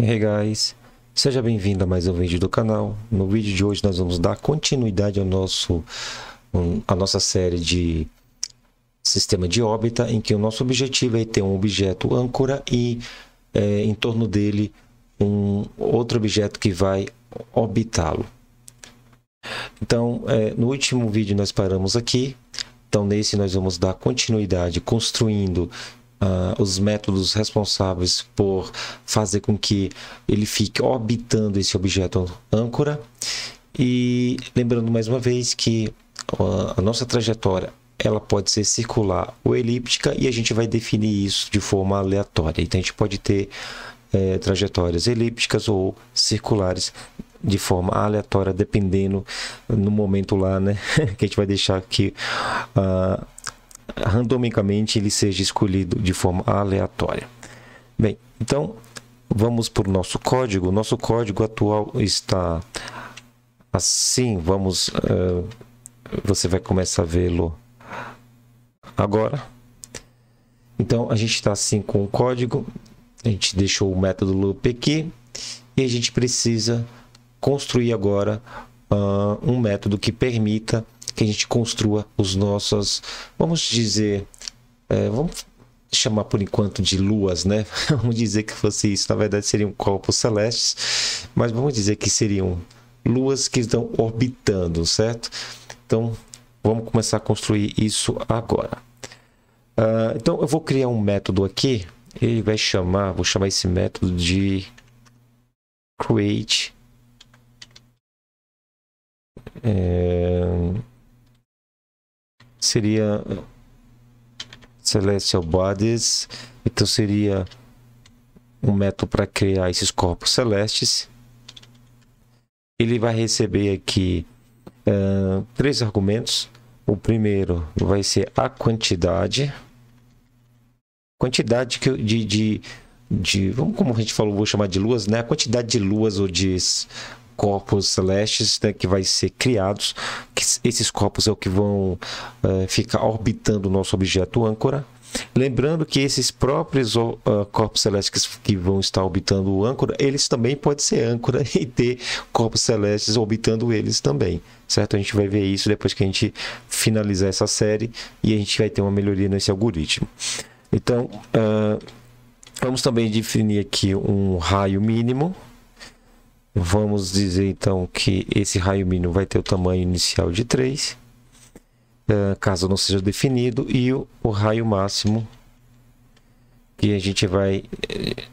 Hey guys, seja bem-vindo a mais um vídeo do canal. No vídeo de hoje nós vamos dar continuidade ao nosso, um, a nossa série de sistema de órbita, em que o nosso objetivo é ter um objeto âncora e é, em torno dele um outro objeto que vai orbitá-lo. Então, é, no último vídeo nós paramos aqui. Então, nesse nós vamos dar continuidade construindo uh, os métodos responsáveis por fazer com que ele fique orbitando esse objeto âncora. E lembrando mais uma vez que ah, a nossa trajetória ela pode ser circular ou elíptica e a gente vai definir isso de forma aleatória. Então a gente pode ter é, trajetórias elípticas ou circulares de forma aleatória, dependendo no momento lá, né? que a gente vai deixar aqui ah, randomicamente ele seja escolhido de forma aleatória. Bem, então vamos para o nosso código. Nosso código atual está assim. Vamos, uh, você vai começar a vê-lo agora. Então a gente está assim com o código. A gente deixou o método loop aqui e a gente precisa construir agora uh, um método que permita que a gente construa os nossos, vamos dizer, é, vamos chamar por enquanto de luas, né? vamos dizer que fosse isso, na verdade seriam corpos celestes, mas vamos dizer que seriam luas que estão orbitando, certo? Então, vamos começar a construir isso agora. Uh, então, eu vou criar um método aqui, ele vai chamar, vou chamar esse método de create eh, seria celestial bodies, então seria um método para criar esses corpos celestes. Ele vai receber aqui uh, três argumentos. O primeiro vai ser a quantidade, quantidade de, de, de, como a gente falou, vou chamar de luas, né? A quantidade de luas ou de corpos celestes né, que vai ser criados. Que esses corpos é o que vão eh, ficar orbitando o nosso objeto âncora. Lembrando que esses próprios uh, corpos celestes que vão estar orbitando o âncora, eles também podem ser âncora e ter corpos celestes orbitando eles também, certo? A gente vai ver isso depois que a gente finalizar essa série e a gente vai ter uma melhoria nesse algoritmo. Então, uh, vamos também definir aqui um raio mínimo, Vamos dizer então que esse raio mínimo vai ter o tamanho inicial de 3, eh, caso não seja definido, e o, raio máximo, que a gente vai eh,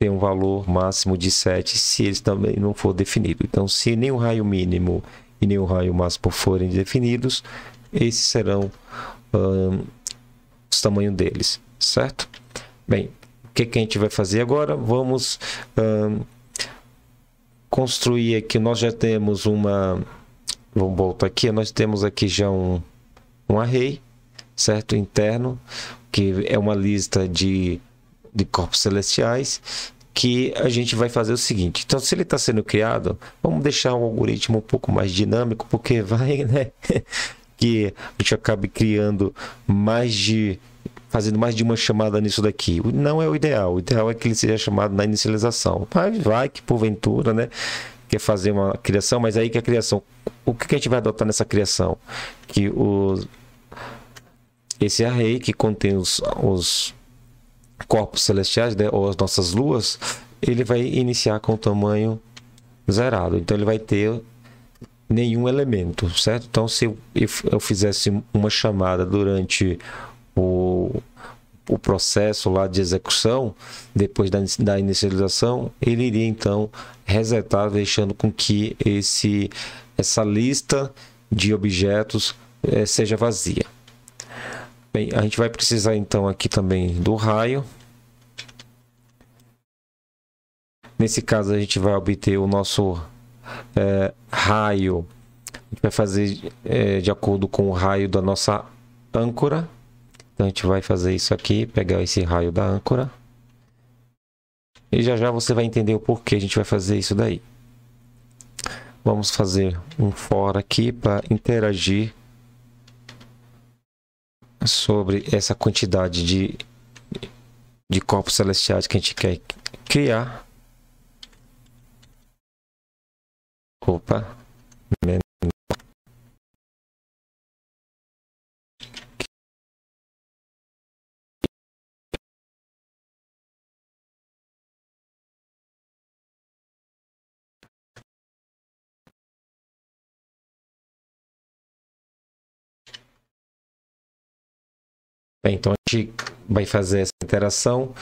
ter um valor máximo de 7 se ele também não for definido. Então, se nem o raio mínimo e nem o raio máximo forem definidos, esses serão um, os tamanhos deles, certo? Bem, o que, que a gente vai fazer agora? Vamos um, construir aqui, nós já temos uma. Vamos voltar aqui, nós temos aqui já um, um array, certo? Interno, que é uma lista de, de corpos celestiais, que a gente vai fazer o seguinte. Então, se ele está sendo criado, vamos deixar o algoritmo um pouco mais dinâmico, porque vai, né? que a gente acabe criando mais de fazendo mais de uma chamada nisso daqui. Não é o ideal. O ideal é que ele seja chamado na inicialização. Mas vai que porventura, né? Quer fazer uma criação, mas aí que a criação. O que a gente vai adotar nessa criação? Que o esse array que contém os, os corpos celestiais, né, ou as nossas luas, ele vai iniciar com o tamanho zerado. Então ele vai ter nenhum elemento, certo? Então se eu, eu fizesse uma chamada durante o, o processo lá de execução, depois da, da inicialização, ele iria então resetar, deixando com que esse, essa lista de objetos é, seja vazia. Bem, a gente vai precisar então aqui também do raio. Nesse caso a gente vai obter o nosso é, raio, a gente vai fazer é, de acordo com o raio da nossa âncora. Então a gente vai fazer isso aqui, pegar esse raio da âncora. E já já você vai entender o porquê a gente vai fazer isso daí. Vamos fazer um fora aqui para interagir sobre essa quantidade de, de corpos celestiais que a gente quer criar. Opa, Então a gente vai fazer essa interação.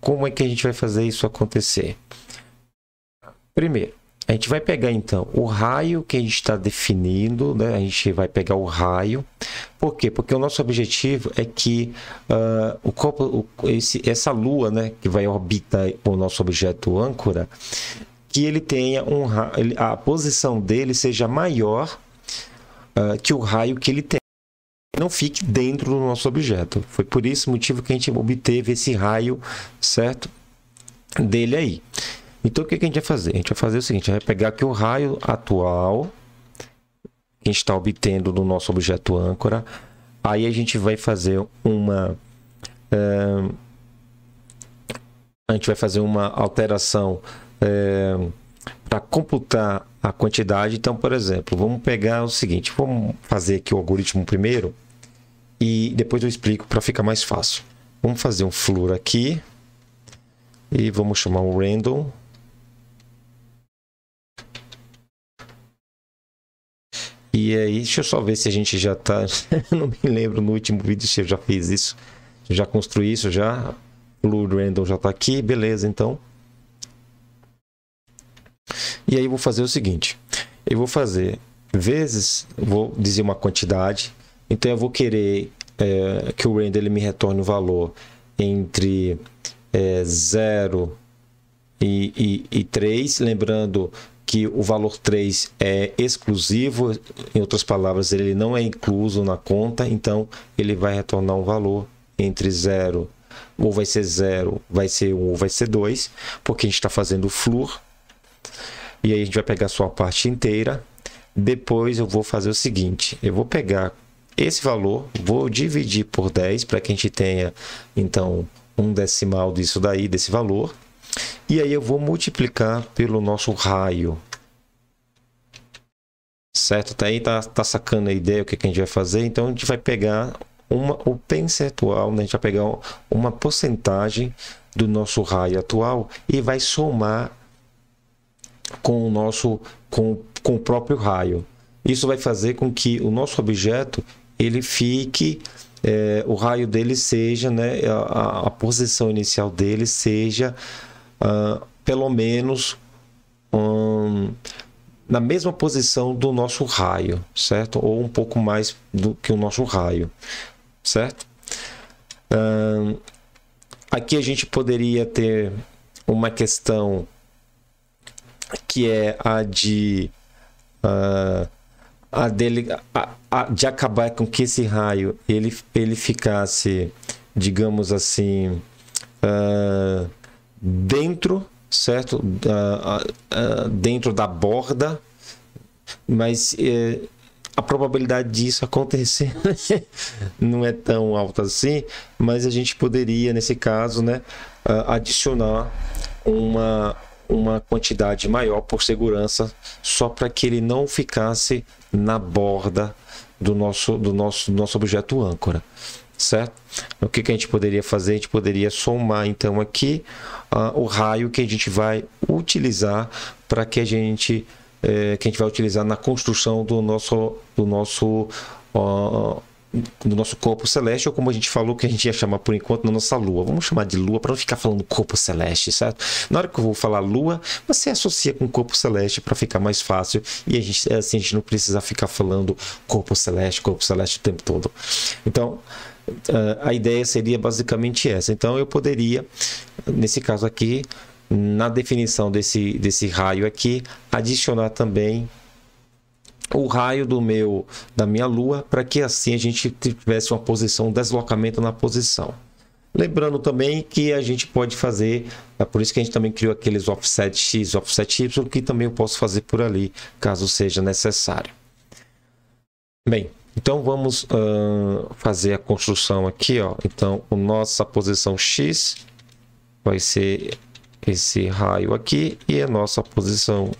Como é que a gente vai fazer isso acontecer? Primeiro, a gente vai pegar então o raio que a gente está definindo, né? a gente vai pegar o raio. Por quê? Porque o nosso objetivo é que uh, o corpo, o, esse, essa lua né, que vai orbitar o nosso objeto âncora, que ele tenha um a posição dele seja maior uh, que o raio que ele tem não fique dentro do nosso objeto. Foi por esse motivo que a gente obteve esse raio, certo? Dele aí. Então, o que, a gente vai fazer? A gente vai fazer o seguinte, vai pegar aqui o raio atual que a gente está obtendo do nosso objeto âncora. Aí a gente vai fazer uma... É, a gente vai fazer uma alteração é, para computar a quantidade. Então, por exemplo, vamos pegar o seguinte, vamos fazer aqui o algoritmo primeiro. E depois eu explico para ficar mais fácil. Vamos fazer um flor aqui. E vamos chamar o random. E aí, deixa eu só ver se a gente já tá... não me lembro no último vídeo se eu já fiz isso. Já construí isso, já. Flur Random já tá aqui. Beleza, então. E aí, eu vou fazer o seguinte. Eu vou fazer vezes... Vou dizer uma quantidade então eu vou querer é, que o render ele me retorne o valor entre é, 0 e, e, e 3, lembrando que o valor 3 é exclusivo, em outras palavras, ele não é incluso na conta, então ele vai retornar um valor entre 0, ou vai ser 0, vai ser 1, um, ou vai ser 2, porque a gente está fazendo flur, e aí a gente vai pegar a sua parte inteira. Depois eu vou fazer o seguinte, eu vou pegar esse valor, vou dividir por 10 para que a gente tenha então um decimal disso daí, desse valor. E aí eu vou multiplicar pelo nosso raio. Certo? Até aí tá, tá sacando a ideia o que, que a gente vai fazer. Então a gente vai pegar uma, o percentual, né? a gente vai pegar uma porcentagem do nosso raio atual e vai somar com o nosso com, com o próprio raio. Isso vai fazer com que o nosso objeto ele fique é, o raio dele seja, né, a, a posição inicial dele seja ah, pelo menos um, na mesma posição do nosso raio, certo? Ou um pouco mais do que o nosso raio, certo? Ah, aqui a gente poderia ter uma questão que é a de ah, a dele, a, a, de acabar com que esse raio ele, ele ficasse, digamos assim, uh, dentro, certo? Uh, uh, dentro da borda, mas eh, a probabilidade disso acontecer não é tão alta assim, mas a gente poderia, nesse caso, né, adicionar uma, uma quantidade maior por segurança, só para que ele não ficasse na borda do nosso, do nosso, do nosso objeto âncora, certo? O que, que a gente poderia fazer? A gente poderia somar então aqui uh, o raio que a gente vai utilizar para que a gente eh, que a gente vai utilizar na construção do nosso do nosso uh, no nosso corpo celeste, ou como a gente falou que a gente ia chamar por enquanto na nossa lua. Vamos chamar de lua para não ficar falando corpo celeste, certo? Na hora que eu vou falar lua, você associa com corpo celeste para ficar mais fácil e a gente, é assim a gente não precisa ficar falando corpo celeste, corpo celeste o tempo todo. Então, ah, a ideia seria basicamente essa. Então, eu poderia, nesse caso aqui, na definição desse, desse raio aqui, adicionar também o raio do meu da minha lua para que assim a gente tivesse uma posição um deslocamento na posição. Lembrando também que a gente pode fazer, é por isso que a gente também criou aqueles offset x, offset y, que também eu posso fazer por ali, caso seja necessário. Bem, então vamos uh, fazer a construção aqui, ó. Então, a nossa posição x vai ser esse raio aqui e a nossa posição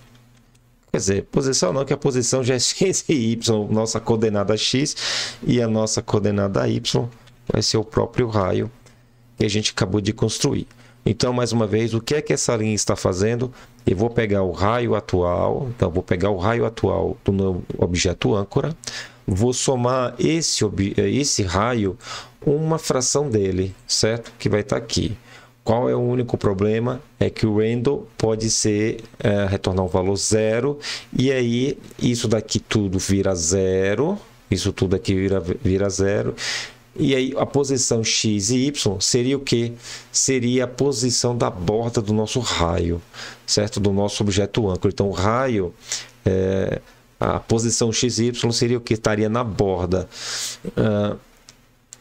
Quer dizer, posição não, que a posição já é x e y, nossa coordenada x e a nossa coordenada y vai ser o próprio raio que a gente acabou de construir. Então, mais uma vez, o que é que essa linha está fazendo? Eu vou pegar o raio atual, então vou pegar o raio atual do meu objeto âncora, vou somar esse, esse raio uma fração dele, certo? Que vai estar tá aqui. Qual é o único problema? É que o Randall pode ser é, retornar um valor zero, e aí isso daqui tudo vira zero, isso tudo aqui vira, vira zero, e aí a posição x e y seria o que? Seria a posição da borda do nosso raio, certo? Do nosso objeto âncora. Então o raio, é, a posição x e y seria o que? Estaria na borda. Uh,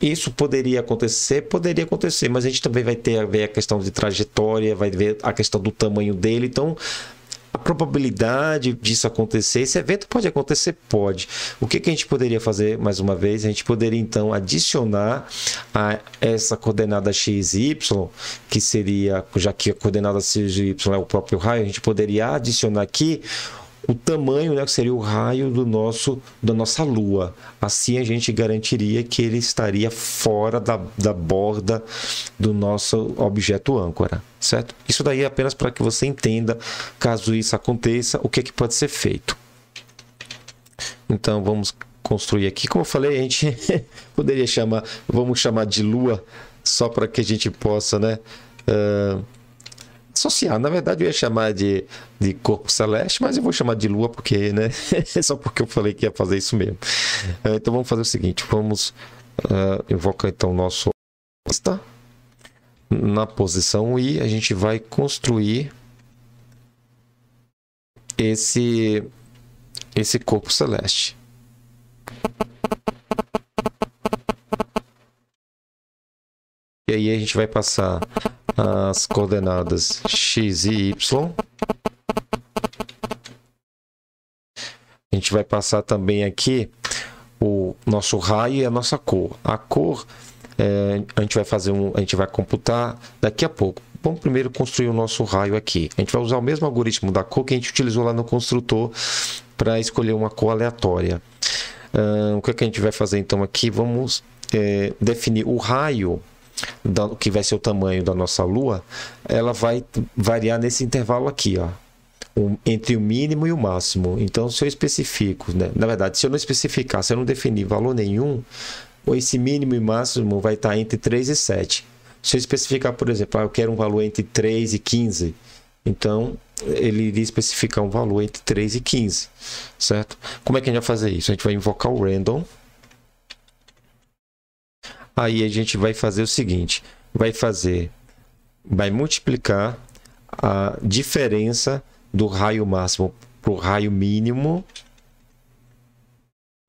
isso poderia acontecer, poderia acontecer, mas a gente também vai ter a ver a questão de trajetória, vai ver a questão do tamanho dele. Então, a probabilidade disso acontecer, esse evento pode acontecer? Pode. O que, que, a gente poderia fazer mais uma vez? A gente poderia então adicionar a essa coordenada x y, que seria, já que a coordenada x y é o próprio raio, a gente poderia adicionar aqui o tamanho, né, que seria o raio do nosso da nossa lua. Assim a gente garantiria que ele estaria fora da, da borda do nosso objeto âncora, certo? Isso daí é apenas para que você entenda, caso isso aconteça, o que é que pode ser feito. Então vamos construir aqui, como eu falei, a gente poderia chamar, vamos chamar de lua só para que a gente possa, né, uh social. Na verdade, eu ia chamar de, de corpo celeste, mas eu vou chamar de lua porque, né? Só porque eu falei que ia fazer isso mesmo. É, então vamos fazer o seguinte: vamos uh, ah, invocar então o nosso está na posição e a gente vai construir esse esse corpo celeste. E aí a gente vai passar as coordenadas x e y. A gente vai passar também aqui o nosso raio e a nossa cor. A cor é, a gente vai fazer um, a gente vai computar daqui a pouco. Vamos primeiro construir o nosso raio aqui. A gente vai usar o mesmo algoritmo da cor que a gente utilizou lá no construtor para escolher uma cor aleatória. Uh, o que, é que a gente vai fazer então aqui? Vamos é, definir o raio da, que vai ser o tamanho da nossa Lua, ela vai variar nesse intervalo aqui, ó. Um, entre o mínimo e o máximo. Então, se eu especifico, né? na verdade, se eu não especificar, se eu não definir valor nenhum, esse mínimo e máximo vai estar tá entre 3 e 7. Se eu especificar, por exemplo, ah, eu quero um valor entre 3 e 15, então ele iria especificar um valor entre 3 e 15, certo? Como é que a gente vai fazer isso? A gente vai invocar o random Aí a gente vai fazer o seguinte: vai fazer, vai multiplicar a diferença do raio máximo para o raio mínimo.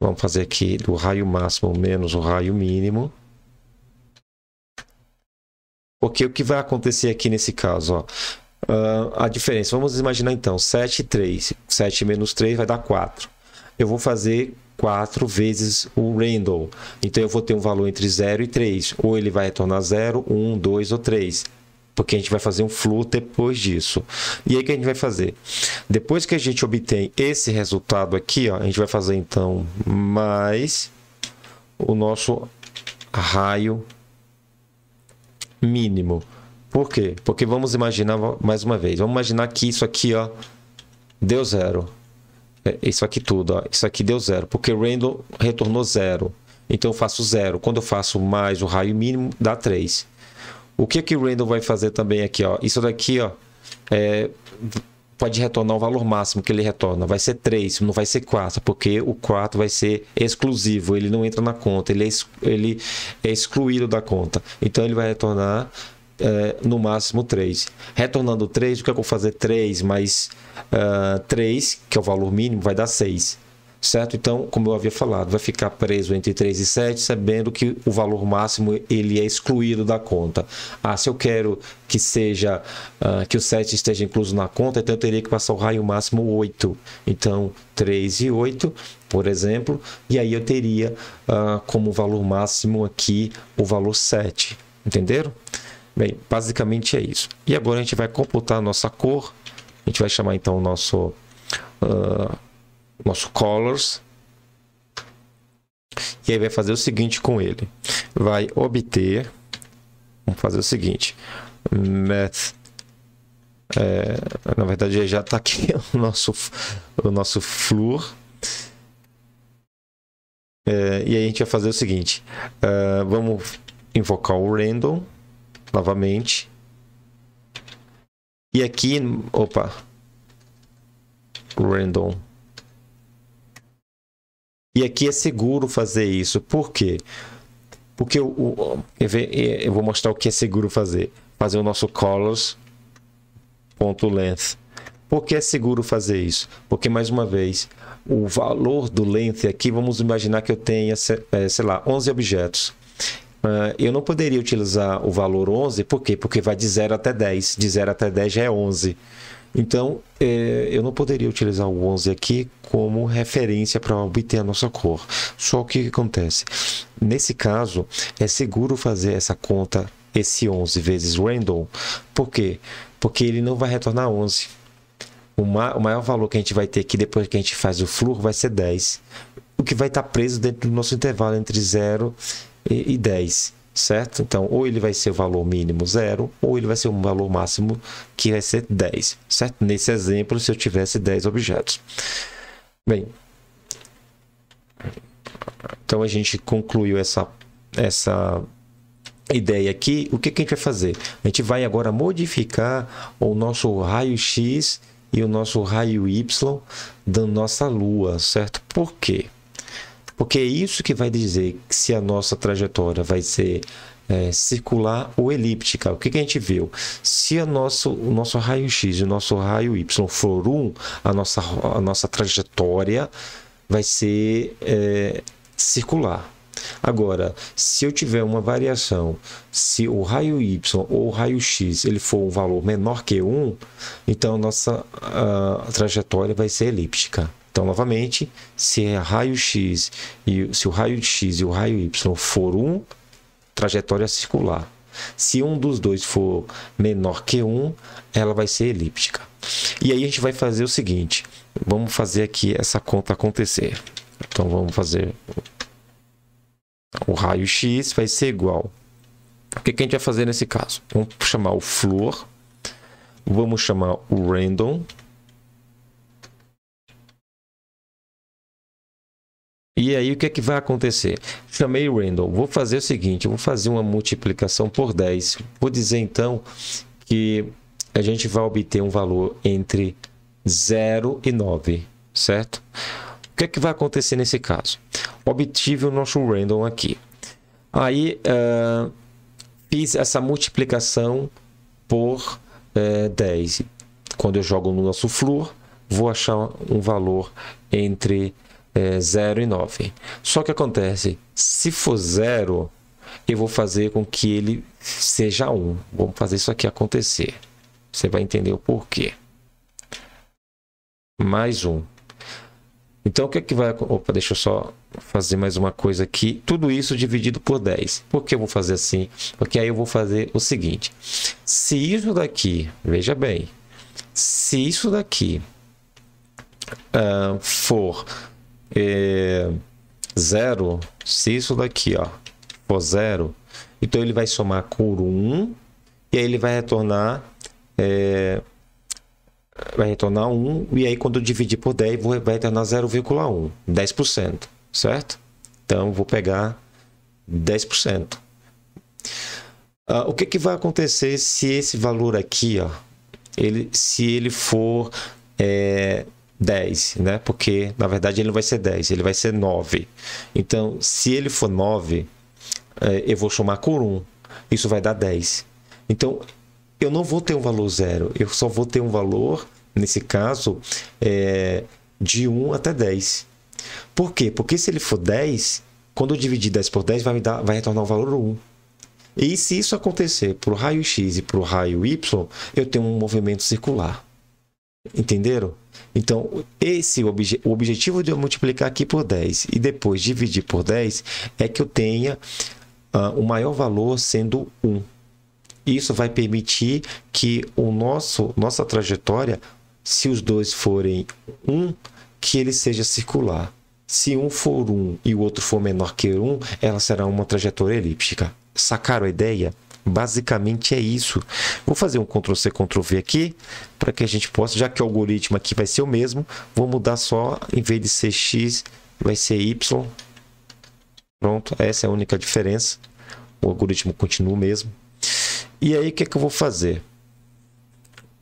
Vamos fazer aqui do raio máximo menos o raio mínimo. Porque o que vai acontecer aqui nesse caso? Ó, ah, a diferença, vamos imaginar então, 7 e 3. 7 menos 3 vai dar 4. Eu vou fazer 4 vezes o Randall. Então eu vou ter um valor entre 0 e 3. Ou ele vai retornar 0, 1, 2 ou 3. Porque a gente vai fazer um fluxo depois disso. E aí o que a gente vai fazer? Depois que a gente obtém esse resultado aqui, ó, a gente vai fazer então mais o nosso raio mínimo. Por quê? Porque vamos imaginar mais uma vez. Vamos imaginar que isso aqui ó, deu zero. É, isso aqui tudo, ó, isso aqui deu zero, porque random retornou zero. Então eu faço zero. Quando eu faço mais o raio mínimo, dá 3. O que que random vai fazer também aqui? Ó? Isso daqui ó, é, pode retornar o valor máximo que ele retorna. Vai ser 3, não vai ser 4, porque o 4 vai ser exclusivo. Ele não entra na conta, ele é, ele é excluído da conta. Então ele vai retornar é, no máximo 3. Retornando 3, o que, é que eu vou fazer? 3 mais uh, é, 3, que é o valor mínimo, vai dar 6. Certo? Então, como eu havia falado, vai ficar preso entre 3 e 7, sabendo que o valor máximo ele é excluído da conta. Ah, se eu quero que seja uh, que o 7 esteja incluso na conta, então eu teria que passar o raio máximo 8. Então, 3 e 8, por exemplo, e aí eu teria uh, como valor máximo aqui o valor 7. Entenderam? Bem, basicamente é isso. E agora a gente vai computar a nossa cor. A gente vai chamar então o nosso, uh, nosso colors. E aí vai fazer o seguinte com ele. Vai obter... Vamos fazer o seguinte. Math... É, na verdade já está aqui o nosso, o nosso flúor. É, e aí a gente vai fazer o seguinte. Uh, vamos invocar o random novamente. E aqui, opa, random. E aqui é seguro fazer isso. Por quê? Porque eu, eu, eu vou mostrar o que é seguro fazer. Fazer o nosso colors.length. Por que é seguro fazer isso? Porque, mais uma vez, o valor do length aqui, vamos imaginar que eu tenha, é, sei lá, 11 objetos. Ah, eu não poderia utilizar o valor 11, por quê? Porque vai de 0 até 10, de 0 até 10 já é 11. Então, eh, eu não poderia utilizar o 11 aqui como referência para obter a nossa cor. Só o que acontece? Nesse caso, é seguro fazer essa conta, esse 11 vezes random. Por quê? Porque ele não vai retornar 11. O, maior valor que a gente vai ter aqui depois que a gente faz o flur vai ser 10. O que vai estar preso dentro do nosso intervalo entre 0 e e, 10, certo? Então, ou ele vai ser o valor mínimo zero, ou ele vai ser um valor máximo que vai ser 10, certo? Nesse exemplo, se eu tivesse 10 objetos. Bem, então a gente concluiu essa, essa ideia aqui. O que, que a gente vai fazer? A gente vai agora modificar o nosso raio-x e o nosso raio Y da nossa Lua, certo? Por quê? Porque é isso que vai dizer se a nossa trajetória vai ser é, circular ou elíptica. O que, que, a gente viu? Se a nosso, o nosso raio-x e o nosso raio Y for 1, um, a nossa, a nossa trajetória vai ser é, circular. Agora, se eu tiver uma variação, se o raio y ou o raio x ele for um valor menor que 1, então a nossa a, a trajetória vai ser elíptica. Então, novamente, se é raio-x e se o raio-x e o raio-y for 1, trajetória circular. Se um dos dois for menor que 1, ela vai ser elíptica. E aí a gente vai fazer o seguinte, vamos fazer aqui essa conta acontecer. Então vamos fazer o raio-x vai ser igual. O que, que a gente vai fazer nesse caso? Vamos chamar o flor, vamos chamar o random E aí o que é que vai acontecer? Chamei o Randall, vou fazer o seguinte, vou fazer uma multiplicação por 10. Vou dizer então que a gente vai obter um valor entre 0 e 9, certo? O que é que vai acontecer nesse caso? Obtive o nosso random aqui. Aí uh, fiz essa multiplicação por uh, eh, 10. Quando eu jogo no nosso flor, vou achar um valor entre é, 0 e 9. Só que acontece, se for 0, eu vou fazer com que ele seja 1. Vamos fazer isso aqui acontecer. Você vai entender o porquê. Mais um. Então, o que é que vai... Opa, deixa eu só fazer mais uma coisa aqui. Tudo isso dividido por 10. Por que eu vou fazer assim? Porque aí eu vou fazer o seguinte. Se isso daqui... Veja bem. Se isso daqui uh, for é, zero, se isso daqui ó, for zero, então ele vai somar por 1 e aí ele vai retornar é, vai retornar 1 e aí quando eu dividir por 10 vai retornar 0,1, 10%, certo? Então vou pegar 10%. Ah, o que, que vai acontecer se esse valor aqui, ó, ele, se ele for é, 10, né? Porque na verdade ele não vai ser 10, ele vai ser 9. Então, se ele for 9, é, eu vou chamar por 1. Isso vai dar 10. Então, eu não vou ter um valor zero, eu só vou ter um valor, nesse caso, é, de 1 até 10. Por quê? Porque se ele for 10, quando eu dividir 10 por 10, vai, me dar, vai retornar o valor 1. E se isso acontecer para o raio X e para o raio Y, eu tenho um movimento circular. Entenderam? Então, esse obje o objetivo de eu multiplicar aqui por 10 e depois dividir por 10 é que eu tenha uh, o maior valor sendo 1. Isso vai permitir que o nosso nossa trajetória, se os dois forem 1, que ele seja circular. Se um for 1 e o outro for menor que 1, ela será uma trajetória elíptica. Sacaram a ideia? Basicamente é isso. Vou fazer um Ctrl C, Ctrl V aqui, para que a gente possa, já que o algoritmo aqui vai ser o mesmo, vou mudar só, em vez de ser X, vai ser Y. Pronto, essa é a única diferença. O algoritmo continua o mesmo. E aí, o que, é que eu vou fazer?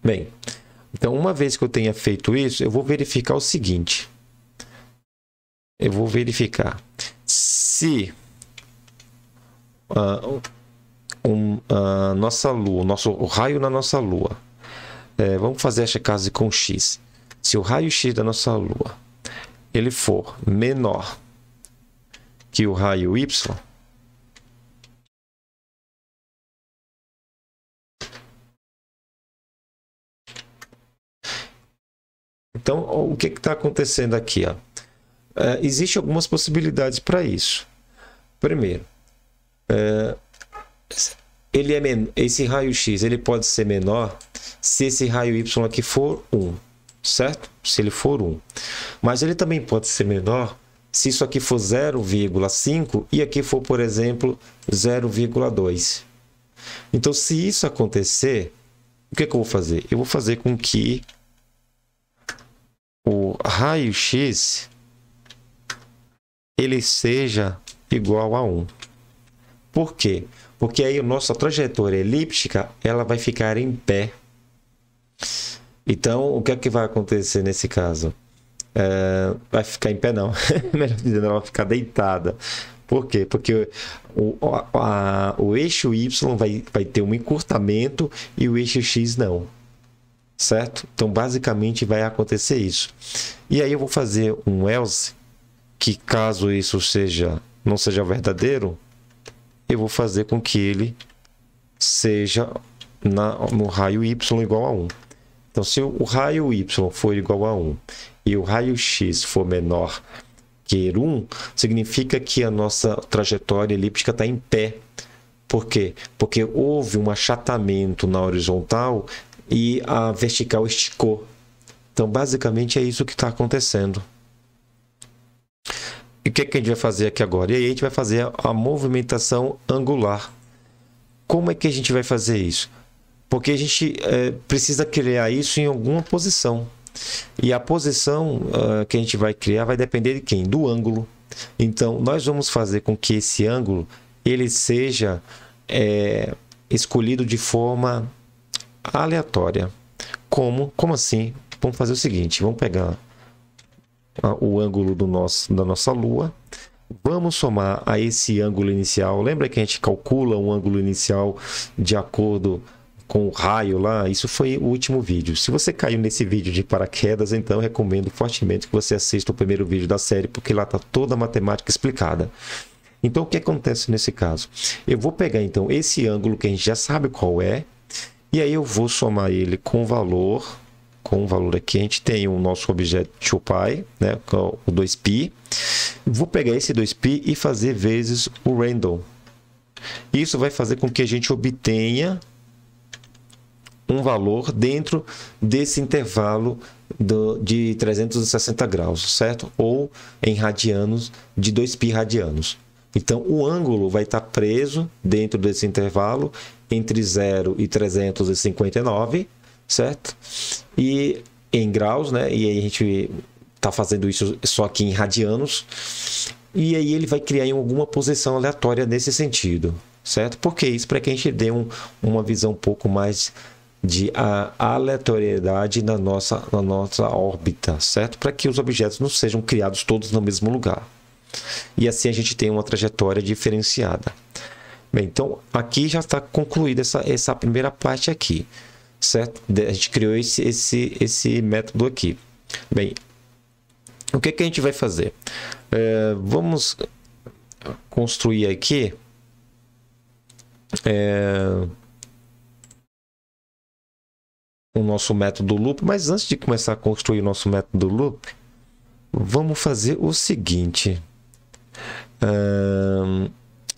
Bem, então, uma vez que eu tenha feito isso, eu vou verificar o seguinte. Eu vou verificar se... Uh, um, a nossa lua, o nosso o raio na nossa lua. É, vamos fazer a checagem com x. Se o raio x da nossa lua ele for menor que o raio y, Então, o que está acontecendo aqui? Ó? É, Existem algumas possibilidades para isso. Primeiro, é, ele é men... esse raio-x ele pode ser menor se esse raio y aqui for 1, certo? Se ele for 1. Mas ele também pode ser menor se isso aqui for 0,5 e aqui for, por exemplo, 0,2. Então, se isso acontecer, o que, é que eu vou fazer? Eu vou fazer com que o raio-x ele seja igual a 1. Por quê? Porque aí a nossa trajetória elíptica, ela vai ficar em pé. Então, o que é que vai acontecer nesse caso? É, vai ficar em pé não, melhor dizendo, ela vai ficar deitada. Por quê? Porque o, a, o eixo Y vai, vai ter um encurtamento e o eixo X não. Certo? Então, basicamente, vai acontecer isso. E aí eu vou fazer um else, que caso isso seja não seja verdadeiro, eu vou fazer com que ele seja na, no raio y igual a 1. Então, se o raio y for igual a 1 e o raio x for menor que 1, significa que a nossa trajetória elíptica está em pé. Por quê? Porque houve um achatamento na horizontal e a vertical esticou. Então, basicamente, é isso que está acontecendo. E o que, é que a gente vai fazer aqui agora? E aí a gente vai fazer a, a movimentação angular. Como é que a gente vai fazer isso? Porque a gente é, precisa criar isso em alguma posição. E a posição uh, que a gente vai criar vai depender de quem? Do ângulo. Então, nós vamos fazer com que esse ângulo ele seja é, escolhido de forma aleatória. Como? Como assim? Vamos fazer o seguinte, vamos pegar o ângulo do nosso, da nossa Lua. Vamos somar a esse ângulo inicial. Lembra que a gente calcula um ângulo inicial de acordo com o raio lá? Isso foi o último vídeo. Se você caiu nesse vídeo de paraquedas, então recomendo fortemente que você assista o primeiro vídeo da série, porque lá está toda a matemática explicada. Então, o que acontece nesse caso? Eu vou pegar, então, esse ângulo que a gente já sabe qual é, e aí eu vou somar ele com o valor com um valor aqui. A gente tem o nosso objeto chopai, né, o 2π. Vou pegar esse 2π e fazer vezes o random. Isso vai fazer com que a gente obtenha um valor dentro desse intervalo do, de 360 graus, certo? Ou em radianos, de 2π radianos. Então, o ângulo vai estar preso dentro desse intervalo entre 0 e 359, certo? E em graus, né? E aí a gente está fazendo isso só aqui em radianos. E aí ele vai criar em alguma posição aleatória nesse sentido, certo? Porque isso para que a gente dê um, uma visão um pouco mais de aleatoriedade na nossa, na nossa órbita, certo? Para que os objetos não sejam criados todos no mesmo lugar. E assim a gente tem uma trajetória diferenciada. Bem, então aqui já está concluída essa, essa primeira parte aqui certo? A gente criou esse, esse, esse método aqui. Bem, o que, que a gente vai fazer? É, vamos construir aqui... É, o nosso método loop, mas antes de começar a construir o nosso método loop, vamos fazer o seguinte.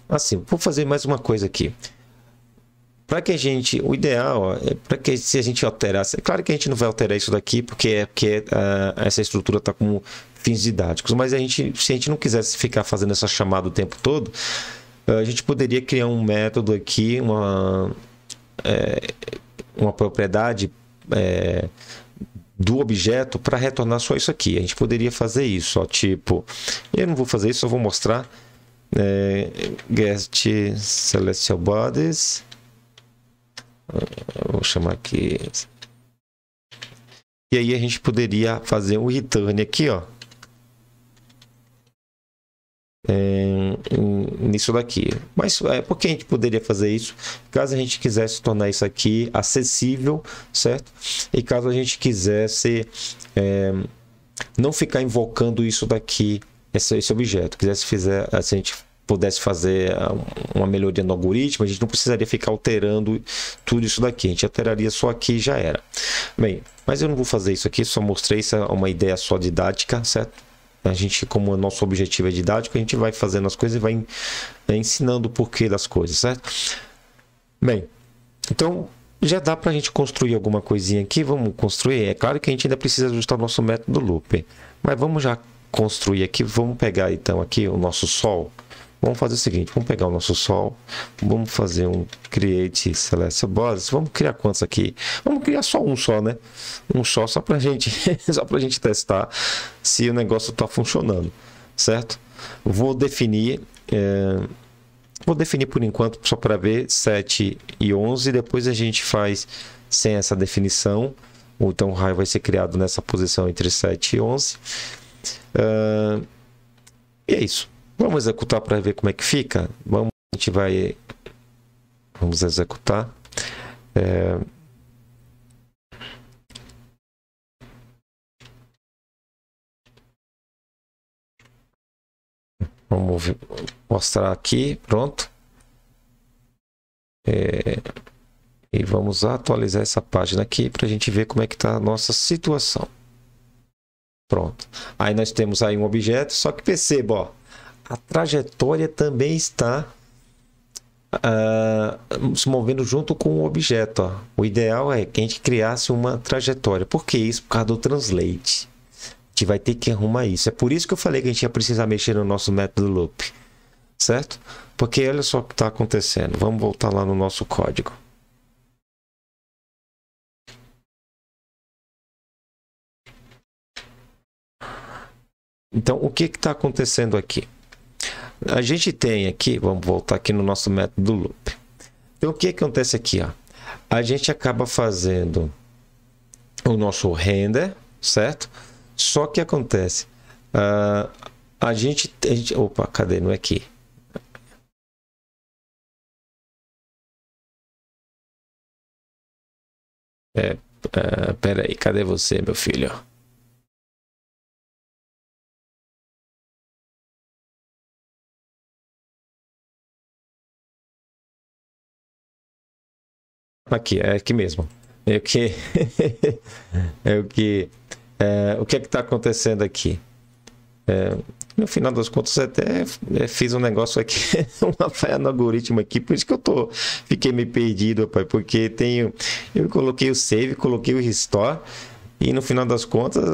assim, vou fazer mais uma coisa aqui para que a gente, o ideal, ó, é para que se a gente alterasse, é claro que a gente não vai alterar isso daqui porque é porque uh, essa estrutura está com fins didáticos, mas a gente, se a gente não quisesse ficar fazendo essa chamada o tempo todo, uh, a gente poderia criar um método aqui, uma é, uma propriedade é, do objeto para retornar só isso aqui. A gente poderia fazer isso, ó, tipo, eu não vou fazer isso, vou mostrar é, get celestial bodies vou chamar aqui. E aí a gente poderia fazer um return aqui, ó. É, nisso daqui. Mas é, por que a gente poderia fazer isso? Caso a gente quisesse tornar isso aqui acessível, certo? E caso a gente quisesse é, não ficar invocando isso daqui, esse, esse objeto, quisesse fizer, se a gente pudesse fazer ah, uma melhoria no algoritmo, a gente não precisaria ficar alterando tudo isso daqui. A gente alteraria só aqui e já era. Bem, mas eu não vou fazer isso aqui, só mostrei isso é uma ideia só didática, certo? A gente, como o nosso objetivo é didático, a gente vai fazendo as coisas e vai eh, ensinando o porquê das coisas, certo? Bem, então já dá para a gente construir alguma coisinha aqui. Vamos construir. É claro que a gente ainda precisa ajustar o nosso método loop, mas vamos já construir aqui. Vamos pegar então aqui o nosso sol Vamos fazer o seguinte, vamos pegar o nosso Sol, vamos fazer um Create Celestial Bodies, vamos criar quantos aqui? Vamos criar só um só, né? Um só, só pra gente, só pra gente testar se o negócio tá funcionando, certo? Vou definir... É... Vou definir por enquanto, só para ver, 7 e 11. Depois a gente faz sem essa definição. Então o raio vai ser criado nessa posição entre 7 e 11. Uh, e é isso. Vamos executar para ver como é que fica. Vamos, a gente vai. Vamos executar. É... Vamos mostrar aqui, pronto. É... E vamos atualizar essa página aqui para a gente ver como é que está a nossa situação. Pronto. Aí nós temos aí um objeto, só que perceba, ó a trajetória também está uh, se movendo junto com o objeto. Ó. O ideal é que a gente criasse uma trajetória. Por que isso? Por causa do translate. A gente vai ter que arrumar isso. É por isso que eu falei que a gente ia precisar mexer no nosso método loop. Certo? Porque olha só o que está acontecendo. Vamos voltar lá no nosso código. Então, o que está acontecendo aqui? a gente tem aqui, vamos voltar aqui no nosso método loop. Então, o que acontece aqui? Ó? A gente acaba fazendo o nosso render, certo? Só que acontece, uh, a, gente, a gente... Opa, cadê? Não é aqui. É, é peraí, cadê você, meu filho? Aqui, é aqui mesmo. É o que. é o que. É, o que é que está acontecendo aqui? É, no final das contas, até é, fiz um negócio aqui, uma falha no algoritmo aqui, por isso que eu tô, fiquei meio perdido, pai, porque tenho, eu coloquei o save, coloquei o restore, e no final das contas,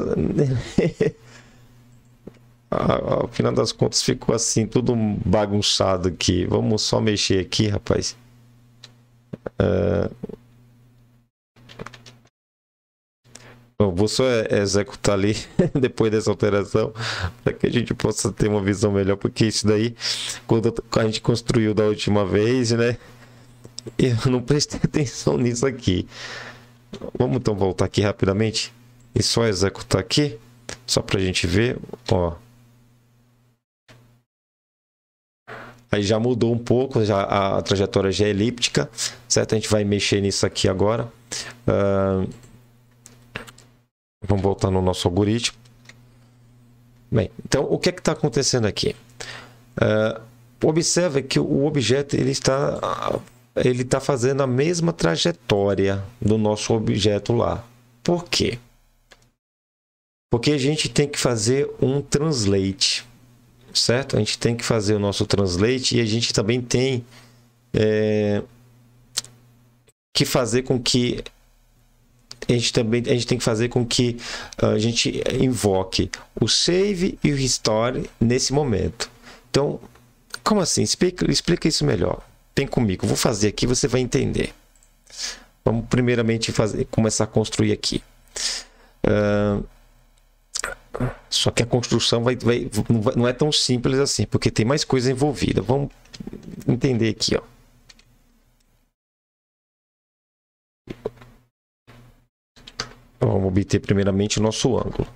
ao final das contas ficou assim, tudo bagunçado aqui. Vamos só mexer aqui, rapaz. Uh... Ah, eu vou só executar ali depois dessa alteração para que a gente possa ter uma visão melhor, porque isso daí, quando a gente construiu da última vez, né? Eu não prestei atenção nisso aqui. Vamos então voltar aqui rapidamente e só executar aqui, só para a gente ver, ó. Aí já mudou um pouco, já a, trajetória já é elíptica, certo? A gente vai mexer nisso aqui agora. Uh, vamos voltar no nosso algoritmo. Bem, então o que é que está acontecendo aqui? Uh, observa que o objeto ele está ele está fazendo a mesma trajetória do nosso objeto lá. Por quê? Porque a gente tem que fazer um translate certo? A gente tem que fazer o nosso translate e a gente também tem é, que fazer com que a gente também a gente tem que fazer com que a gente invoque o save e o restore nesse momento. Então, como assim? Explica, explica isso melhor. Tem comigo, vou fazer aqui, você vai entender. Vamos primeiramente fazer, começar a construir aqui. Uh, só que a construção vai, vai, não é tão simples assim, porque tem mais coisa envolvida. Vamos entender aqui, ó. Então, vamos obter primeiramente o nosso ângulo.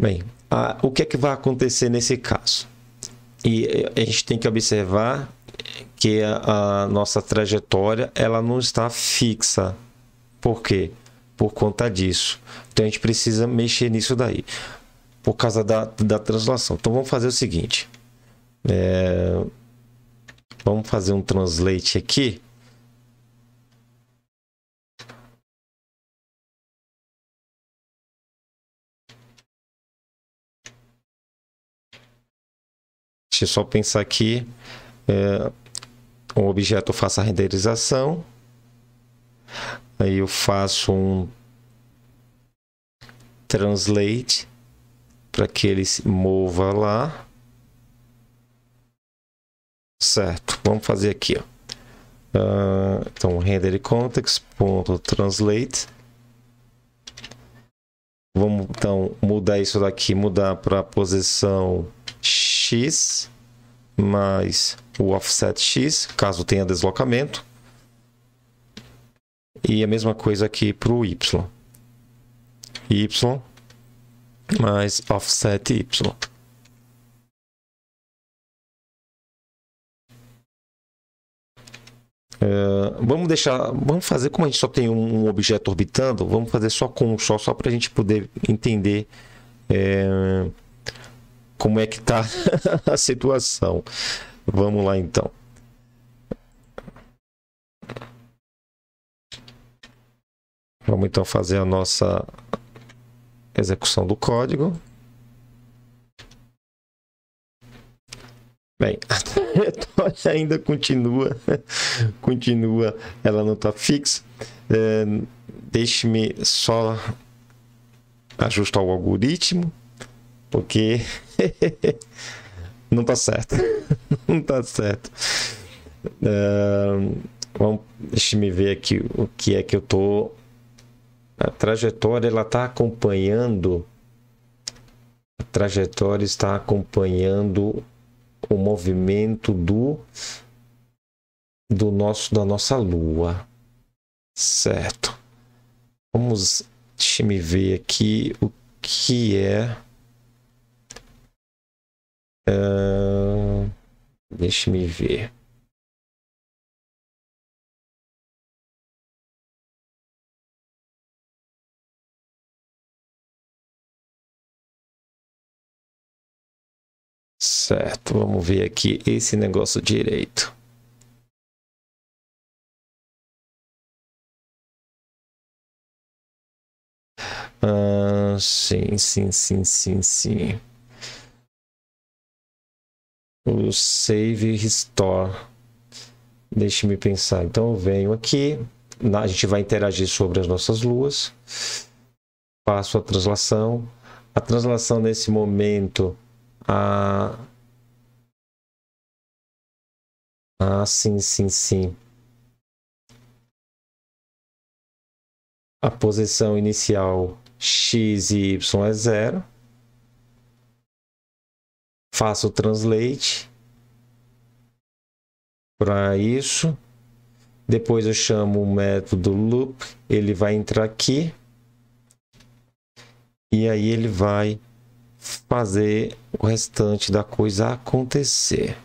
Bem, a, o que é que vai acontecer nesse caso? E eh, a gente tem que observar que a, a nossa trajetória ela não está fixa. Por quê? Por conta disso. Então a gente precisa mexer nisso daí, por causa da, da translação. Então vamos fazer o seguinte: é, vamos fazer um translate aqui. Deixa eu só pensar aqui. É, um objeto faça a renderização. Aí eu faço um translate para que ele se mova lá. Certo, vamos fazer aqui. Ó. Uh, então, render context.translate. Vamos então mudar isso daqui, mudar para a posição X mais o offset X, caso tenha deslocamento. E a mesma coisa aqui para o Y y mais offset y. Uh, vamos deixar, vamos fazer como a gente só tem um objeto orbitando, vamos fazer só com um só, só para a gente poder entender é, como é que está a situação. Vamos lá então. Vamos então fazer a nossa execução do código. Bem, a trajetória ainda continua, continua, ela não está fixa. É, Deixe-me só ajustar o algoritmo, porque não está certo, não está certo. É, Deixe-me ver aqui o que é que eu estou a trajetória ela está acompanhando a trajetória está acompanhando o movimento do do nosso da nossa lua certo vamos deixa me ver aqui o que é uh, deixa me ver Certo, vamos ver aqui esse negócio direito. Ah, sim, sim, sim, sim, sim. O Save Restore. Deixe-me pensar. Então eu venho aqui. A gente vai interagir sobre as nossas luas. Faço a translação. A translação nesse momento. A Ah, sim, sim, sim. A posição inicial x e y é zero. Faço o translate para isso. Depois eu chamo o método loop, ele vai entrar aqui. E aí ele vai fazer o restante da coisa acontecer.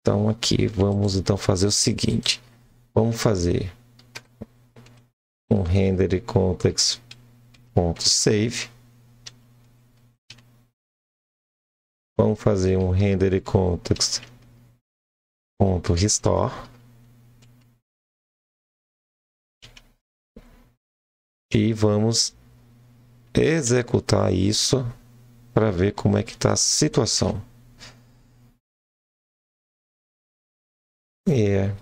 Então aqui vamos então fazer o seguinte. Vamos fazer um render context.save. Vamos fazer um render context.restore. E vamos executar isso para ver como é que está a situação. É.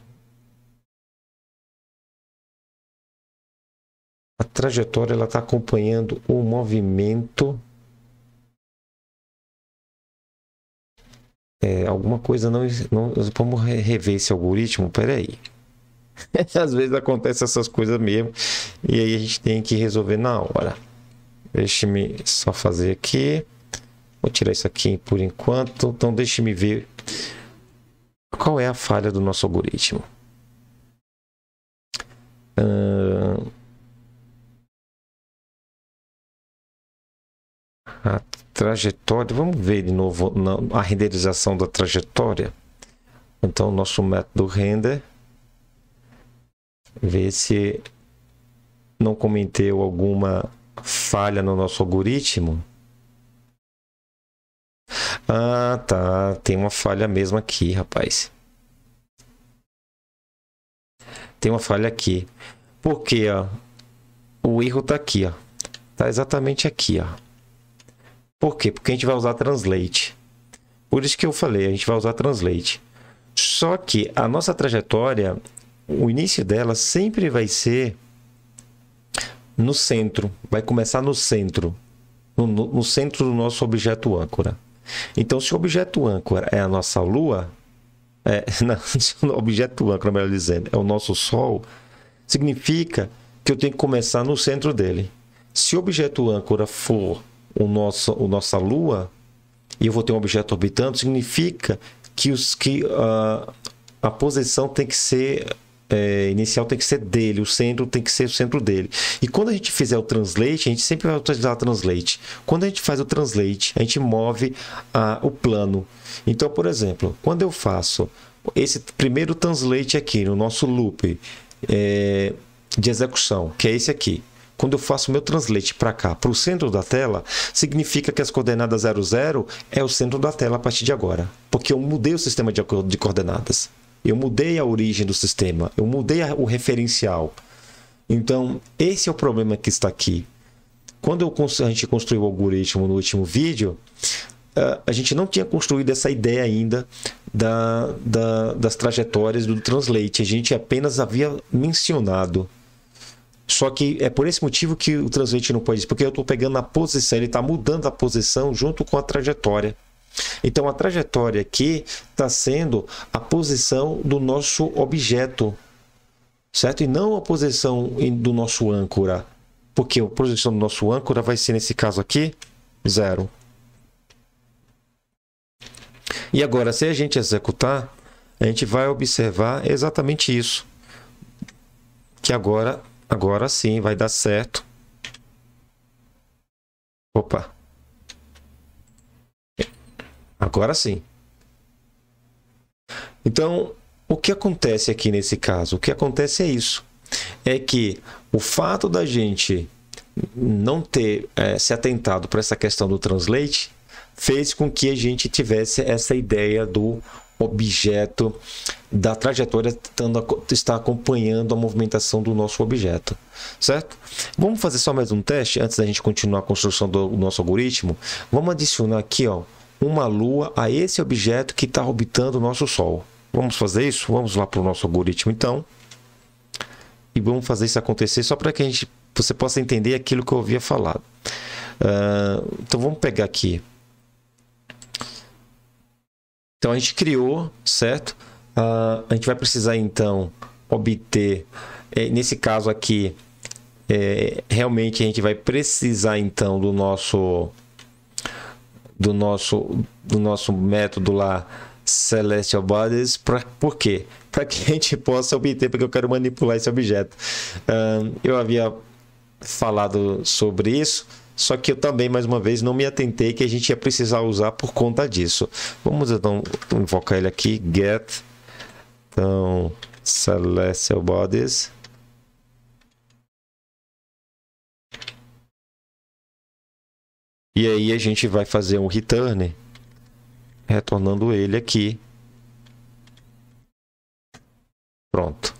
A trajetória ela está acompanhando o movimento. É, alguma coisa não, não. Vamos rever esse algoritmo? Peraí. Às vezes acontece essas coisas mesmo. E aí a gente tem que resolver na hora. Deixe-me só fazer aqui. Vou tirar isso aqui por enquanto. Então deixe-me ver qual é a falha do nosso algoritmo? Uh... A trajetória, vamos ver de novo a renderização da trajetória. Então, nosso método render, ver se não cometeu alguma falha no nosso algoritmo. Ah, tá. Tem uma falha mesmo aqui, rapaz. Tem uma falha aqui. Porque, ó, o erro tá aqui, ó. Tá exatamente aqui, ó. Por quê? Porque a gente vai usar translate. Por isso que eu falei, a gente vai usar translate. Só que a nossa trajetória, o início dela sempre vai ser no centro, vai começar no centro, no, no centro do nosso objeto âncora. Então, se o objeto âncora é a nossa Lua, é, não, o objeto âncora, melhor dizendo, é o nosso Sol, significa que eu tenho que começar no centro dele. Se o objeto âncora for o nosso, o nossa Lua, e eu vou ter um objeto orbitando, significa que, os, que uh, a posição tem que ser é, inicial tem que ser dele, o centro tem que ser o centro dele. E quando a gente fizer o translate, a gente sempre vai utilizar o translate. Quando a gente faz o translate, a gente move o plano. Então, por exemplo, quando eu faço esse primeiro translate aqui no nosso loop é, de execução, que é esse aqui. Quando eu faço meu translate para cá, para o centro da tela, significa que as coordenadas 00 é o centro da tela a partir de agora, porque eu mudei o sistema de coordenadas. Eu mudei a origem do sistema, eu mudei o referencial. Então, esse é o problema que está aqui. Quando eu, a gente construiu o algoritmo no último vídeo, ah, a gente não tinha construído essa ideia ainda da, da, das trajetórias do Translate. A gente apenas havia mencionado. Só que é por esse motivo que o Translate não pode, porque eu estou pegando a posição, ele está mudando a posição junto com a trajetória. Então a trajetória aqui está sendo a posição do nosso objeto, certo? E não a posição do nosso âncora, porque a posição do nosso âncora vai ser nesse caso aqui zero. E agora, se a gente executar, a gente vai observar exatamente isso, que agora, agora sim vai dar certo. Opa, Agora sim. Então, o que acontece aqui nesse caso? O que acontece é isso. É que o fato da gente não ter é, se atentado para essa questão do translate fez com que a gente tivesse essa ideia do objeto, da trajetória tando, está acompanhando a movimentação do nosso objeto, certo? Vamos fazer só mais um teste antes da gente continuar a construção do nosso algoritmo. Vamos adicionar aqui, ó, uma lua a esse objeto que está orbitando o nosso Sol. Vamos fazer isso? Vamos lá para o nosso algoritmo então. E vamos fazer isso acontecer só para que a gente, você possa entender aquilo que eu havia falado. Uh, então vamos pegar aqui. Então a gente criou, certo? Uh, a gente vai precisar então obter, é, nesse caso aqui, é, realmente a gente vai precisar então do nosso do nosso, do nosso método lá, Celestial Bodies, para por quê? Para que a gente possa obter, porque eu quero manipular esse objeto. Um, eu havia falado sobre isso, só que eu também, mais uma vez, não me atentei que a gente ia precisar usar por conta disso. Vamos então invocar ele aqui, get, então, Celestial Bodies. E aí a gente vai fazer um return, retornando ele aqui. Pronto.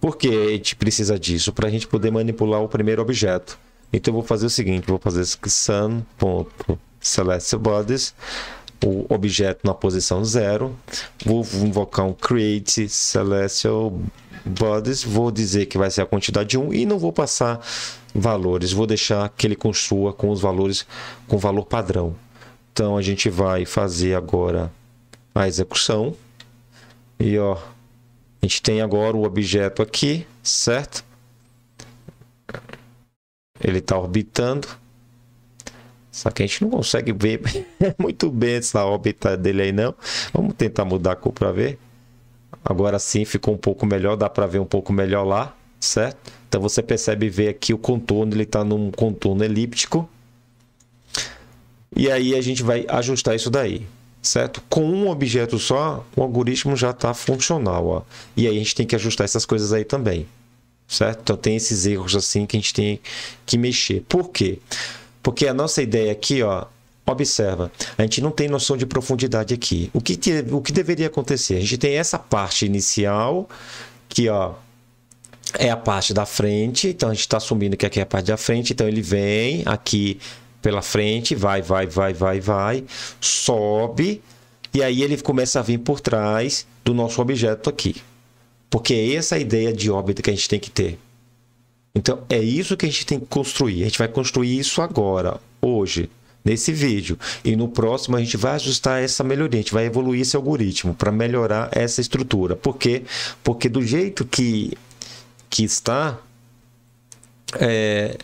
Por que a gente precisa disso? Para a gente poder manipular o primeiro objeto. Então eu vou fazer o seguinte, vou fazer sun.celestialbodies, o objeto na posição 0, vou invocar um create celestial bodies, vou dizer que vai ser a quantidade 1 um, e não vou passar valores. Vou deixar que ele construa com os valores com valor padrão. Então a gente vai fazer agora a execução e ó, a gente tem agora o objeto aqui, certo? Ele está orbitando. Só que a gente não consegue ver muito bem essa órbita dele aí não. Vamos tentar mudar a cor para ver. Agora sim ficou um pouco melhor, dá para ver um pouco melhor lá certo? Então você percebe ver aqui o contorno, ele está num contorno elíptico. E aí a gente vai ajustar isso daí, certo? Com um objeto só, o algoritmo já está funcional, ó. E aí a gente tem que ajustar essas coisas aí também, certo? Então tem esses erros assim que a gente tem que mexer. Por quê? Porque a nossa ideia aqui, ó, Observa, a gente não tem noção de profundidade aqui. O que, te, o que deveria acontecer? A gente tem essa parte inicial, que ó, é a parte da frente, então a gente está assumindo que aqui é a parte da frente, então ele vem aqui pela frente, vai, vai, vai, vai, vai, sobe, e aí ele começa a vir por trás do nosso objeto aqui. Porque é essa a ideia de órbita que a gente tem que ter. Então é isso que a gente tem que construir. A gente vai construir isso agora, hoje, nesse vídeo. E no próximo a gente vai ajustar essa melhoria, a gente vai evoluir esse algoritmo para melhorar essa estrutura. Por quê? Porque do jeito que que está é,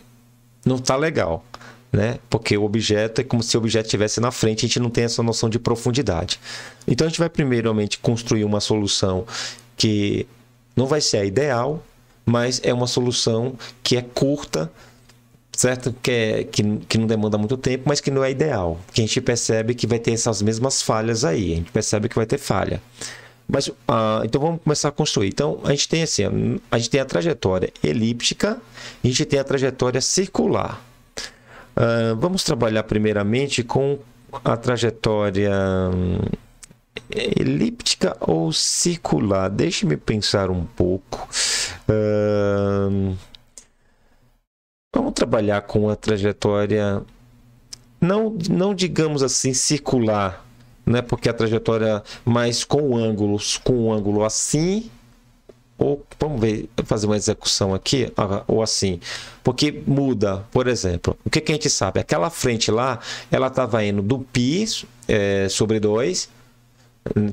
não está legal, né? Porque o objeto é como se o objeto estivesse na frente, a gente não tem essa noção de profundidade. Então a gente vai primeiramente construir uma solução que não vai ser a ideal, mas é uma solução que é curta, certo? Que, é, que, que não demanda muito tempo, mas que não é ideal. Que a gente percebe que vai ter essas mesmas falhas aí, a gente percebe que vai ter falha. Mas ah, então vamos começar a construir. Então a gente tem assim, a gente tem a trajetória elíptica, a gente tem a trajetória circular. Ah, vamos trabalhar primeiramente com a trajetória hum, elíptica ou circular. Deixe-me pensar um pouco. Ah, vamos trabalhar com a trajetória não, não digamos assim circular, né? Porque a trajetória mais com ângulos, com um ângulo assim, ou vamos ver, fazer uma execução aqui, ah, ou assim, porque muda, por exemplo, o que, que a gente sabe? Aquela frente lá, ela estava indo do π é, sobre 2,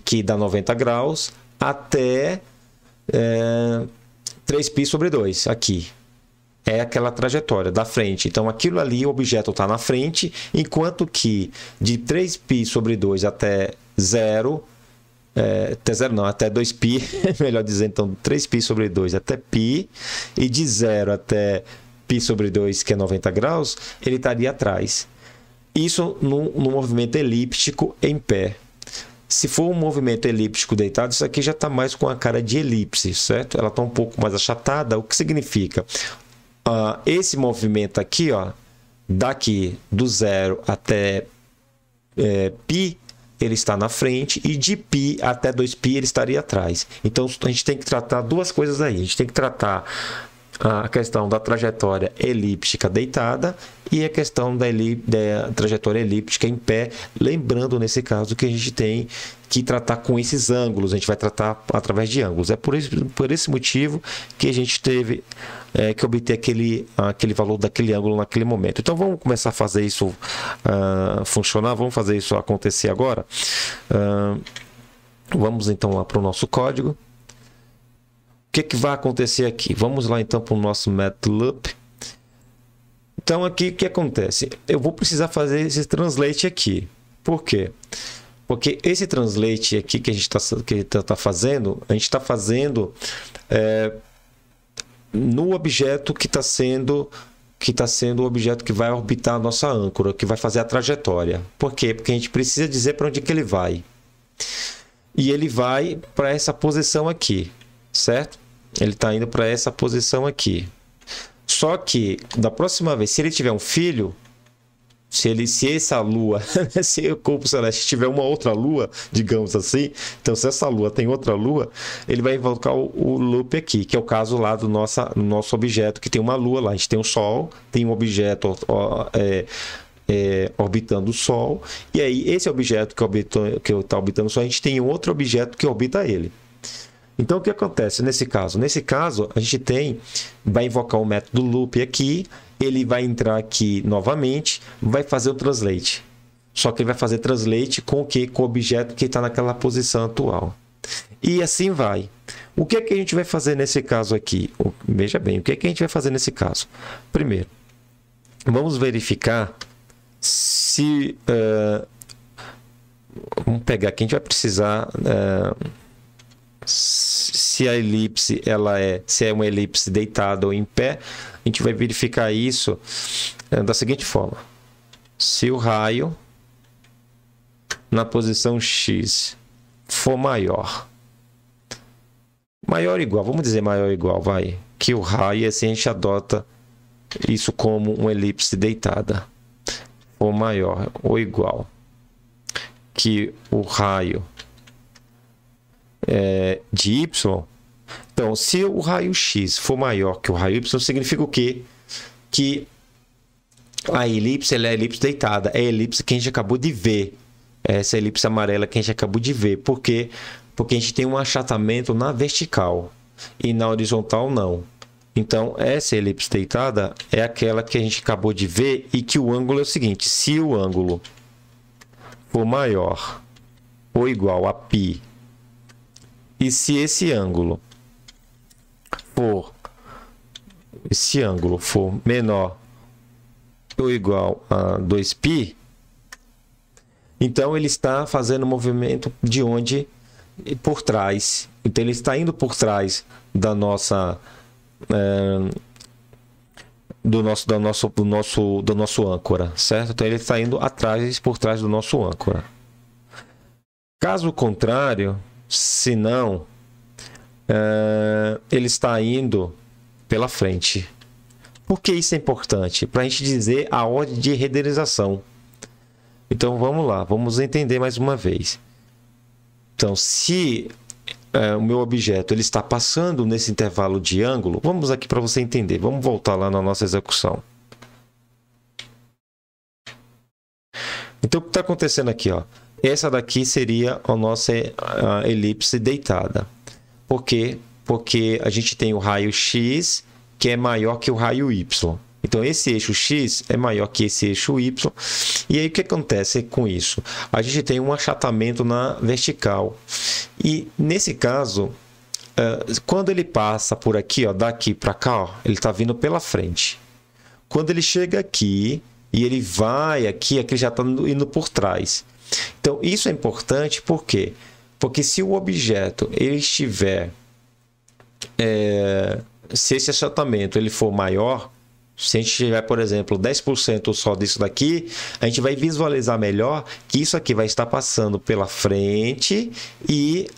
que dá 90 graus, até é, 3π sobre 2, aqui, é aquela trajetória da frente. Então aquilo ali, o objeto está na frente, enquanto que de 3π sobre 2 até 0, é, até 0 não, até 2π, melhor dizer, então 3π sobre 2 até π, e de 0 até π sobre 2, que é 90 graus, ele estaria atrás. Isso no, no movimento elíptico em pé. Se for um movimento elíptico deitado, isso aqui já está mais com a cara de elipse, certo? Ela está um pouco mais achatada, o que significa? Ah, esse movimento aqui, ó, daqui do zero até é, π, ele está na frente, e de π até 2π ele estaria atrás. Então a gente tem que tratar duas coisas aí. A gente tem que tratar a questão da trajetória elíptica deitada e a questão da, elip, da trajetória elíptica em pé, lembrando nesse caso que a gente tem que tratar com esses ângulos, a gente vai tratar através de ângulos. É por esse, por esse motivo que a gente teve é, que obter aquele, aquele valor daquele ângulo naquele momento. Então vamos começar a fazer isso uh, funcionar, vamos fazer isso acontecer agora. Uh, vamos então lá para o nosso código que, que vai acontecer aqui? Vamos lá então para o nosso MATLAB. Então aqui o que acontece? Eu vou precisar fazer esse translate aqui. Por quê? Porque esse translate aqui que a gente está tá, tá fazendo, a gente está fazendo é, no objeto que está sendo que está sendo o objeto que vai orbitar a nossa âncora, que vai fazer a trajetória. Por quê? Porque a gente precisa dizer para onde que ele vai. E ele vai para essa posição aqui certo? Ele está indo para essa posição aqui. Só que da próxima vez, se ele tiver um filho, se ele se essa lua, se o corpo celeste tiver uma outra lua, digamos assim, então se essa lua tem outra lua, ele vai invocar o, o loop aqui, que é o caso lá do nossa, nosso objeto que tem uma lua lá, a gente tem o um sol, tem um objeto ó, é, é, orbitando o sol, e aí esse objeto que está orbitando o sol, a gente tem outro objeto que orbita ele. Então o que acontece nesse caso? Nesse caso, a gente tem, vai invocar o método loop aqui, ele vai entrar aqui novamente, vai fazer o translate. Só que ele vai fazer translate com o que? Com o objeto que está naquela posição atual. E assim vai. O que é que a gente vai fazer nesse caso aqui? Veja bem, o que é que a gente vai fazer nesse caso? Primeiro, vamos verificar se... Uh, vamos pegar aqui, a gente vai precisar... Uh, se a elipse ela é, se é uma elipse deitada ou em pé, a gente vai verificar isso é, da seguinte forma. Se o raio na posição x for maior, maior ou igual, vamos dizer maior ou igual, vai, que o raio, assim a gente adota isso como uma elipse deitada, ou maior ou igual que o raio é, de y então, se o raio X for maior que o raio Y, significa o quê? Que a elipse é a elipse deitada. É a elipse que a gente acabou de ver. Essa elipse amarela que a gente acabou de ver. Por quê? Porque a gente tem um achatamento na vertical e na horizontal não. Então, essa elipse deitada é aquela que a gente acabou de ver e que o ângulo é o seguinte. Se o ângulo for maior ou igual a π e se esse ângulo for esse ângulo for menor ou igual a 2π, então ele está fazendo movimento de onde por trás. Então ele está indo por trás da nossa é, do nosso do nosso do nosso do nosso âncora, certo? Então ele está indo atrás por trás do nosso âncora. Caso contrário, se não ah, ele está indo pela frente. Por que isso é importante? Para a gente dizer a ordem de renderização. Então vamos lá, vamos entender mais uma vez. Então, se é, o meu objeto ele está passando nesse intervalo de ângulo, vamos aqui para você entender. Vamos voltar lá na nossa execução. Então, o que está acontecendo aqui? Ó? Essa daqui seria a nossa elipse deitada. Por quê? Porque a gente tem o raio X que é maior que o raio Y. Então, esse eixo X é maior que esse eixo Y. E aí, o que acontece com isso? A gente tem um achatamento na vertical. E, nesse caso, eh, quando ele passa por aqui, ó, daqui para cá, ó, ele está vindo pela frente. Quando ele chega aqui e ele vai aqui, aqui já está indo por trás. Então, isso é importante porque quê? Porque se o objeto ele estiver. É, se esse achatamento ele for maior, se a gente tiver, por exemplo, 10% só disso daqui, a gente vai visualizar melhor que isso aqui vai estar passando pela frente e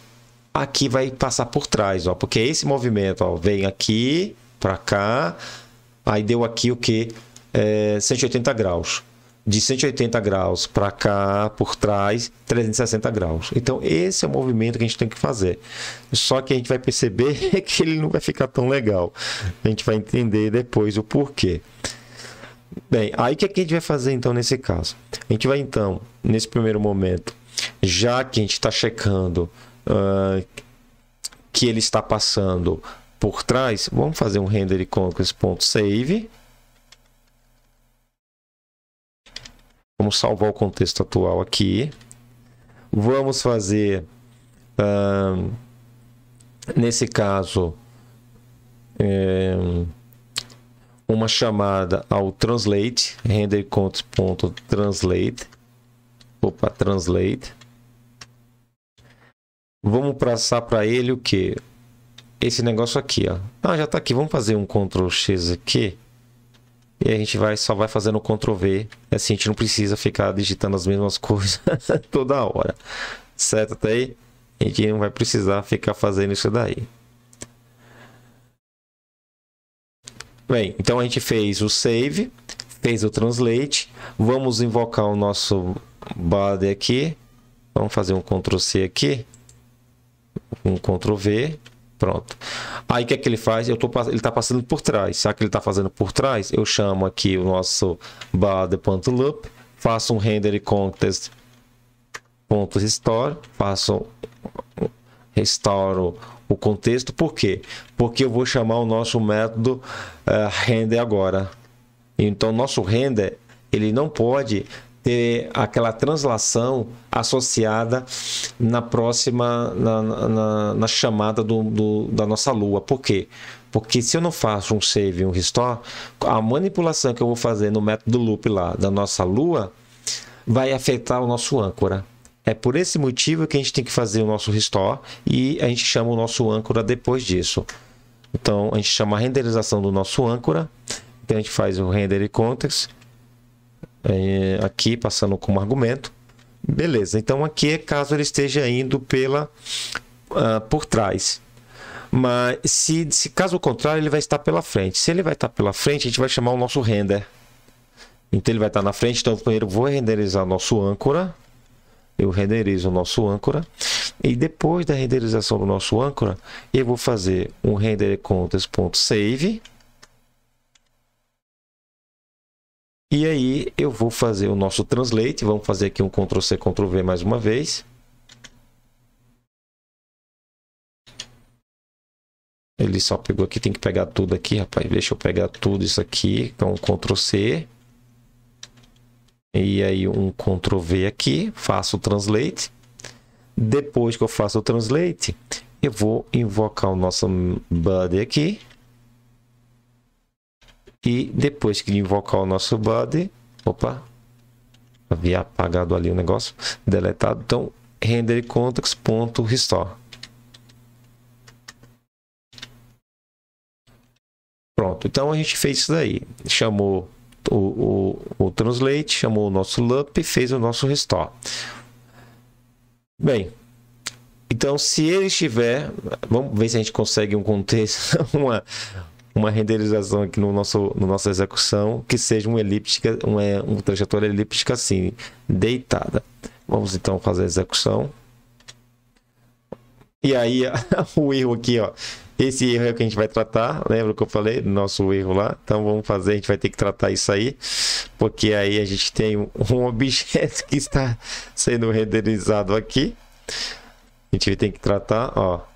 aqui vai passar por trás, ó, porque esse movimento ó, vem aqui para cá, aí deu aqui o que? É, 180 graus de 180 graus para cá, por trás, 360 graus. Então, esse é o movimento que a gente tem que fazer. Só que a gente vai perceber que ele não vai ficar tão legal. A gente vai entender depois o porquê. Bem, aí o que, é que a gente vai fazer então nesse caso? A gente vai então, nesse primeiro momento, já que a gente está checando uh, que ele está passando por trás, vamos fazer um render com esse ponto save. Vamos salvar o contexto atual aqui. Vamos fazer, uh, nesse caso, é, uma chamada ao translate, renderContos.translate. Opa, translate. Vamos passar para ele o que? Esse negócio aqui, ó. Ah, já está aqui. Vamos fazer um Ctrl X aqui. E a gente vai só vai fazendo Ctrl V. É assim, a gente não precisa ficar digitando as mesmas coisas toda hora. Certo até aí? A gente não vai precisar ficar fazendo isso daí. Bem, então a gente fez o save, fez o translate. Vamos invocar o nosso body aqui. Vamos fazer um Ctrl C aqui. Um Ctrl V. Pronto. Aí o que é que ele faz? Eu tô, ele está passando por trás. Sabe o que ele está fazendo por trás? Eu chamo aqui o nosso bar de faço um render contest pontos store, faço restauro o contexto. Por quê? Porque eu vou chamar o nosso método uh, render agora. Então nosso render ele não pode ter aquela translação associada na próxima, na, na, na chamada do, do, da nossa lua. Por quê? Porque se eu não faço um save e um restore, a manipulação que eu vou fazer no método loop lá da nossa lua vai afetar o nosso âncora. É por esse motivo que a gente tem que fazer o nosso restore e a gente chama o nosso âncora depois disso. Então a gente chama a renderização do nosso âncora. Então a gente faz o render e context é, aqui passando como argumento. Beleza, então aqui é caso ele esteja indo pela uh, por trás. Mas se, se caso contrário, ele vai estar pela frente. Se ele vai estar pela frente, a gente vai chamar o nosso render. Então ele vai estar na frente, então primeiro vou renderizar o nosso âncora. Eu renderizo o nosso âncora. E depois da renderização do nosso âncora, eu vou fazer um render contas.save E aí eu vou fazer o nosso translate, vamos fazer aqui um Ctrl C, Ctrl V mais uma vez. Ele só pegou aqui, tem que pegar tudo aqui, rapaz. Deixa eu pegar tudo isso aqui com é então, Ctrl C. E aí um Ctrl V aqui, faço o translate. Depois que eu faço o translate, eu vou invocar o nosso buddy aqui. E depois que invocar o nosso body, opa, havia apagado ali o negócio, deletado. Então, render context.restore. Pronto, então a gente fez isso daí. Chamou o, o, o translate, chamou o nosso loop e fez o nosso restore. Bem, então se ele estiver, vamos ver se a gente consegue um contexto, uma, uma renderização aqui no nosso, no nossa execução que seja uma elíptica, é um trajetória elíptica assim, deitada. Vamos então fazer a execução. E aí, o erro aqui, ó. Esse erro é o que a gente vai tratar. Lembra que eu falei nosso erro lá? Então vamos fazer, a gente vai ter que tratar isso aí. Porque aí a gente tem um objeto que está sendo renderizado aqui. A gente tem que tratar, ó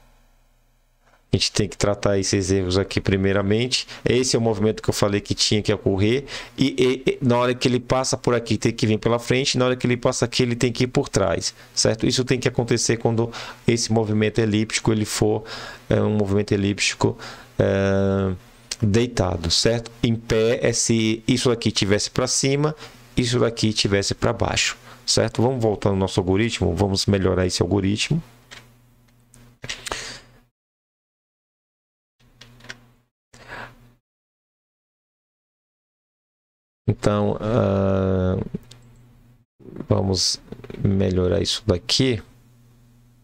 a gente tem que tratar esses erros aqui primeiramente. Esse é o movimento que eu falei que tinha que ocorrer. E, e, e, na hora que ele passa por aqui, tem que vir pela frente. Na hora que ele passa aqui, ele tem que ir por trás, certo? Isso tem que acontecer quando esse movimento elíptico ele for é, um movimento elíptico. É, deitado, certo? Em pé é se isso aqui tivesse para cima, isso daqui tivesse para baixo, certo? Vamos voltar no nosso algoritmo, vamos melhorar esse algoritmo. Então, uh, vamos melhorar isso daqui.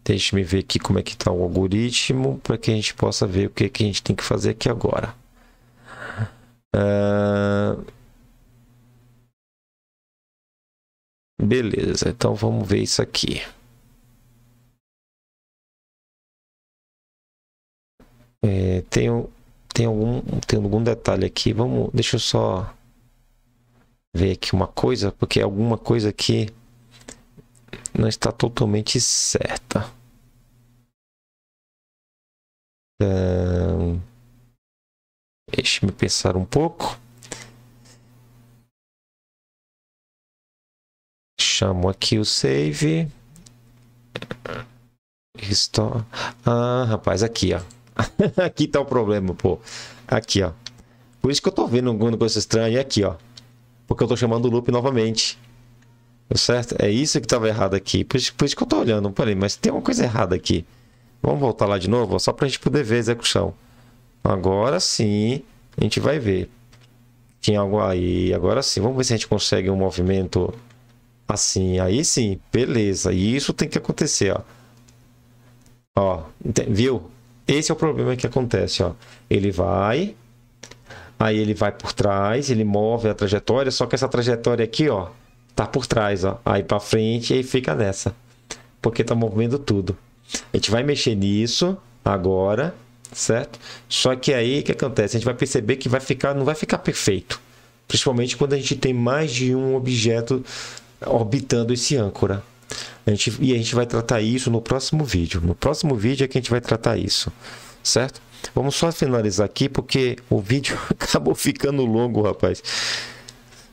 Deixe-me ver aqui como é que está o algoritmo para que a gente possa ver o que, que a gente tem que fazer aqui agora. Uh, beleza, então vamos ver isso aqui. É, tem, tem, algum, tem algum detalhe aqui, vamos, deixa eu só ver aqui uma coisa, porque é alguma coisa que não está totalmente certa. Então, Deixe-me pensar um pouco. Chamo aqui o save. Estou... Ah, rapaz, aqui, ó. aqui tá o problema, pô. Aqui, ó. Por isso que eu tô vendo alguma coisa estranha aqui, ó. Porque eu tô chamando o loop novamente. Tá certo? É isso que estava errado aqui. Por isso, por isso que eu tô olhando. Peraí, mas tem uma coisa errada aqui. Vamos voltar lá de novo, só para a gente poder ver a execução. Agora sim, a gente vai ver. Tinha algo aí, agora sim. Vamos ver se a gente consegue um movimento assim. Aí sim, beleza. E isso tem que acontecer, ó. Ó, viu? Esse é o problema que acontece, ó. Ele vai, Aí ele vai por trás, ele move a trajetória, só que essa trajetória aqui, ó, tá por trás, ó. Aí para frente e fica nessa. Porque tá movendo tudo. A gente vai mexer nisso agora, certo? Só que aí o que acontece? A gente vai perceber que vai ficar, não vai ficar perfeito. Principalmente quando a gente tem mais de um objeto orbitando esse âncora. A gente, e a gente vai tratar isso no próximo vídeo. No próximo vídeo é que a gente vai tratar isso, certo? Vamos só finalizar aqui porque o vídeo acabou ficando longo, rapaz.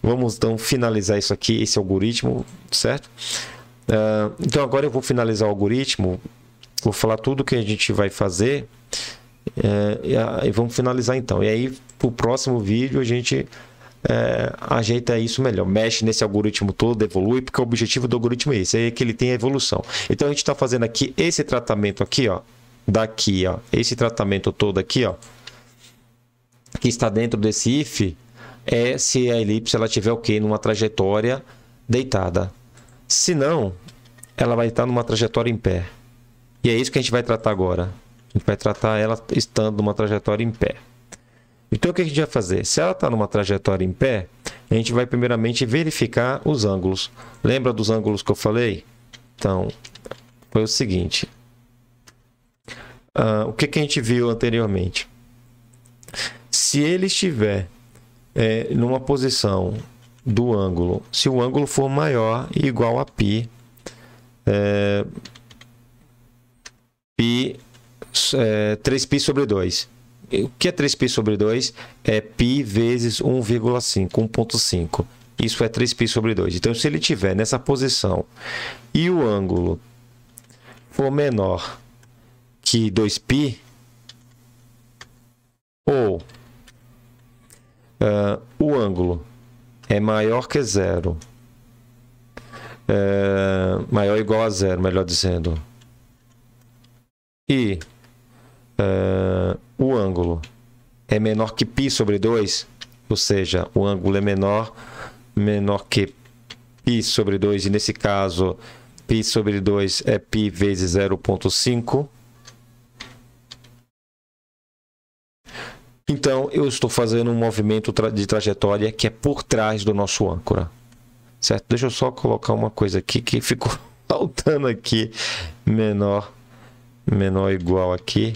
Vamos então finalizar isso aqui, esse algoritmo, certo? Uh, então agora eu vou finalizar o algoritmo, vou falar tudo que a gente vai fazer uh, e, e, vamos finalizar então. E aí, o próximo vídeo, a gente uh, ajeita isso melhor, mexe nesse algoritmo todo, evolui, porque o objetivo do algoritmo é esse, é que ele tem a evolução. Então a gente está fazendo aqui esse tratamento aqui, ó daqui, ó, esse tratamento todo aqui, ó, que está dentro desse if, é se a elipse ela tiver o okay, que numa trajetória deitada. Se não, ela vai estar numa trajetória em pé. E é isso que a gente vai tratar agora. A gente vai tratar ela estando numa trajetória em pé. Então o que a gente vai fazer? Se ela está numa trajetória em pé, a gente vai primeiramente verificar os ângulos. Lembra dos ângulos que eu falei? Então, foi o seguinte uh, o que, que a gente viu anteriormente. Se ele estiver é, numa posição do ângulo, se o ângulo for maior e igual a π, é, π é, 3π sobre 2. O que é 3π sobre 2? É π vezes 1,5, 1,5. Isso é 3π sobre 2. Então, se ele estiver nessa posição e o ângulo for menor que 2π ou uh, o ângulo é maior que zero, eh, maior ou igual a zero, melhor dizendo, e uh, o ângulo é menor que π sobre 2, ou seja, o ângulo é menor, menor que π sobre 2, e nesse caso, π sobre 2 é π vezes 0.5, Então, eu estou fazendo um movimento de trajetória que é por trás do nosso âncora. Certo? Deixa eu só colocar uma coisa aqui que ficou faltando aqui. Menor, menor igual aqui.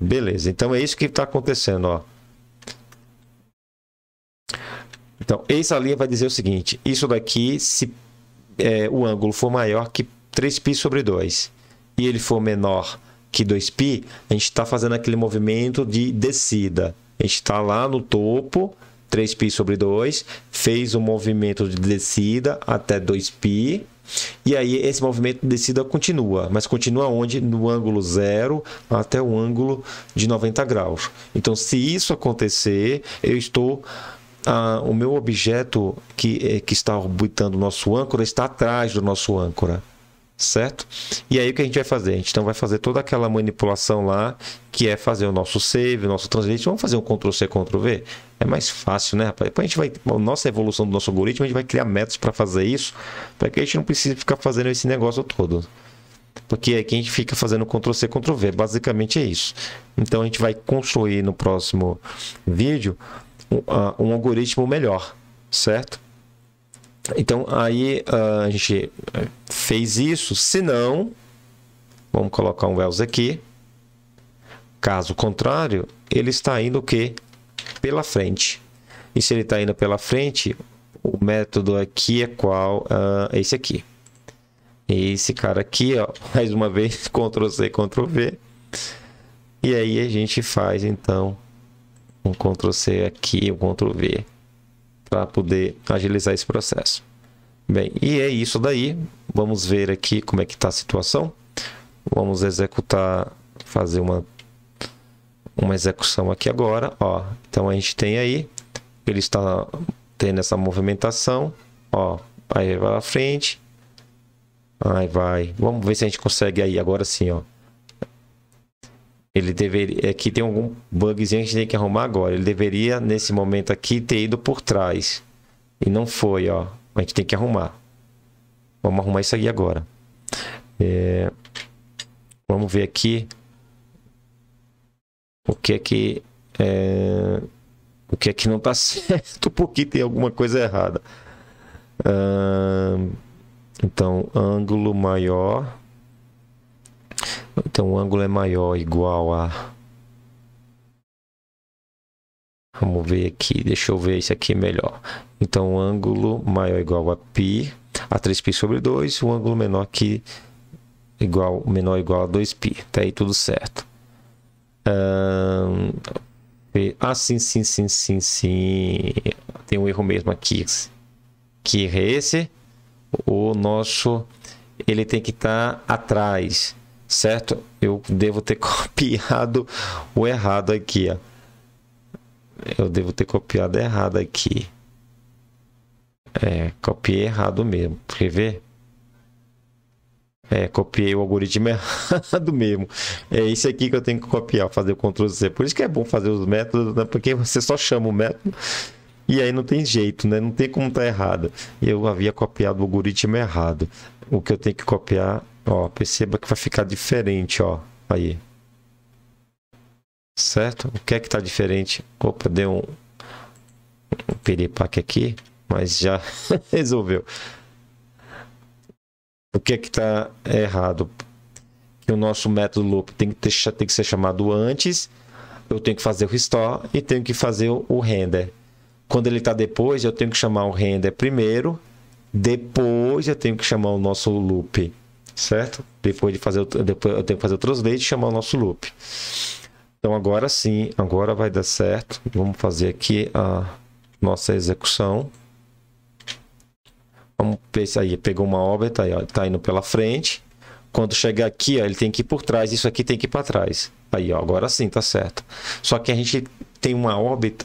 Beleza, então é isso que está acontecendo, ó. Então, essa linha vai dizer o seguinte, isso daqui, se é, o ângulo for maior que 3π sobre 2 e ele for menor Q2P, a gente está fazendo aquele movimento de descida. A gente está lá no topo, 3π sobre 2, fez um movimento de descida até 2π, e aí esse movimento de descida continua, mas continua onde? No ângulo zero até o ângulo de 90 graus. Então, se isso acontecer, eu estou ah, o meu objeto que, eh, que está orbitando o nosso âncora está atrás do nosso âncora certo? E aí o que a gente vai fazer? A gente então vai fazer toda aquela manipulação lá, que é fazer o nosso save, o nosso translate. Vamos fazer um Ctrl C, Ctrl V? É mais fácil, né, rapaz? Depois a gente vai, a nossa evolução do nosso algoritmo, a gente vai criar métodos para fazer isso, para que a gente não precise ficar fazendo esse negócio todo. Porque aqui é a gente fica fazendo Ctrl C, Ctrl V, basicamente é isso. Então a gente vai construir no próximo vídeo um, ah, um algoritmo melhor, certo? Então aí ah, a gente eh, fez isso. Se não, vamos colocar um else aqui. Caso contrário, ele está indo o quê? Pela frente. E se ele está indo pela frente, o método aqui é qual? Uh, esse aqui. Esse cara aqui, ó, mais uma vez, Ctrl C, Ctrl V. E aí a gente faz então um Ctrl C aqui, um Ctrl V para poder agilizar esse processo. Bem, e é isso daí. Vamos ver aqui como é que está a situação. Vamos executar, fazer uma, uma execução aqui agora. Ó, então a gente tem aí, ele está tendo essa movimentação. Ó, aí vai à frente. Aí vai. Vamos ver se a gente consegue aí agora sim, ó. Ele deveria. Aqui é tem algum bugzinho que a gente tem que arrumar agora. Ele deveria, nesse momento aqui, ter ido por trás. E não foi, ó. A gente tem que arrumar. Vamos arrumar isso aí agora. É... Vamos ver aqui. O que é que. É... O que é que não tá certo? Porque tem alguma coisa errada. Então, ângulo maior. Então o ângulo é maior, igual a... Vamos ver aqui, deixa eu ver isso aqui melhor. Então o ângulo maior igual a π, a 3π sobre 2, o ângulo menor aqui igual, menor igual a 2π. Até tá aí tudo certo. Um, ah, sim, sim, sim, sim, sim. Tem um erro mesmo aqui. Que é esse? O nosso, ele tem que estar tá atrás certo? Eu devo ter copiado o errado aqui, ó. Eu devo ter copiado errado aqui. É, copiei errado mesmo. Quer ver? É, copiei o algoritmo errado mesmo. É isso aqui que eu tenho que copiar, fazer o Ctrl C. Por isso que é bom fazer os métodos, né? Porque você só chama o método e aí não tem jeito, né? Não tem como estar tá errado. Eu havia copiado o algoritmo errado. O que eu tenho que copiar Ó, perceba que vai ficar diferente, ó. Aí. Certo? O que é que tá diferente? Opa, deu um, um aqui, mas já resolveu. O que é que tá errado? Que o nosso método loop tem que, ter, tem que ser chamado antes, eu tenho que fazer o restore e tenho que fazer o render. Quando ele está depois, eu tenho que chamar o render primeiro, depois eu tenho que chamar o nosso loop certo? Depois de fazer, depois que fazer o translate, chamar o nosso loop. Então agora sim, agora vai dar certo. Vamos fazer aqui a nossa execução. Vamos ver se aí pegou uma órbita, tá aí, ó, tá indo pela frente. Quando chegar aqui, ó, ele tem que ir por trás, isso aqui tem que ir para trás. Aí, ó, agora sim, tá certo. Só que a gente tem uma órbita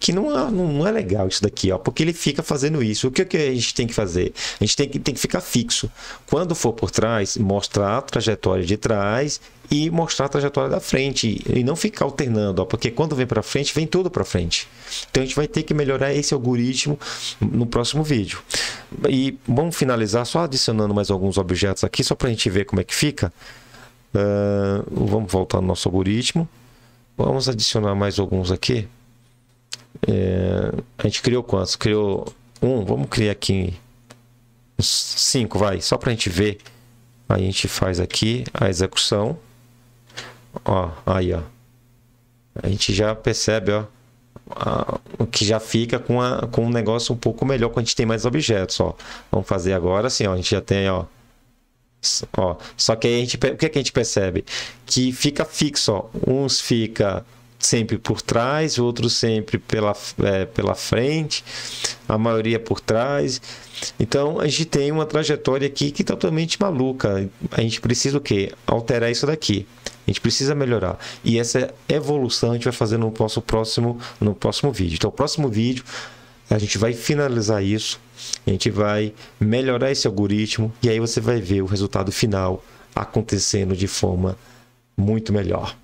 que não é, não é legal isso daqui, ó, porque ele fica fazendo isso. O que, é que a gente tem que fazer? A gente tem que, tem que ficar fixo. Quando for por trás, mostrar a trajetória de trás e mostrar a trajetória da frente e não ficar alternando, ó, porque quando vem para frente, vem tudo para frente. Então a gente vai ter que melhorar esse algoritmo no próximo vídeo. E vamos finalizar só adicionando mais alguns objetos aqui, só para a gente ver como é que fica. Uh, vamos voltar no nosso algoritmo. Vamos adicionar mais alguns aqui. É, a gente criou quantos? Criou um. Vamos criar aqui uns cinco, vai. Só para a gente ver. a gente faz aqui a execução. Ó, aí, ó. A gente já percebe, ó. o que já fica com, a, com um negócio um pouco melhor quando a gente tem mais objetos, ó. Vamos fazer agora assim, ó. A gente já tem, ó. Ó, só que aí a gente, o que, é que a gente percebe? Que fica fixo, ó. uns fica sempre por trás, outros sempre pela, é, pela frente, a maioria por trás. Então a gente tem uma trajetória aqui que é totalmente maluca. A gente precisa o quê? Alterar isso daqui. A gente precisa melhorar. E essa evolução a gente vai fazer no nosso próximo no próximo vídeo. Então o próximo vídeo a gente vai finalizar isso a gente vai melhorar esse algoritmo e aí você vai ver o resultado final acontecendo de forma muito melhor.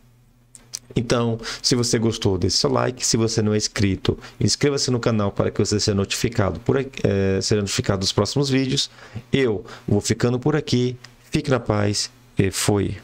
Então, se você gostou, deixe seu like. Se você não é inscrito, inscreva-se no canal para que você seja notificado, por, é, seja notificado dos próximos vídeos. Eu vou ficando por aqui. Fique na paz e fui.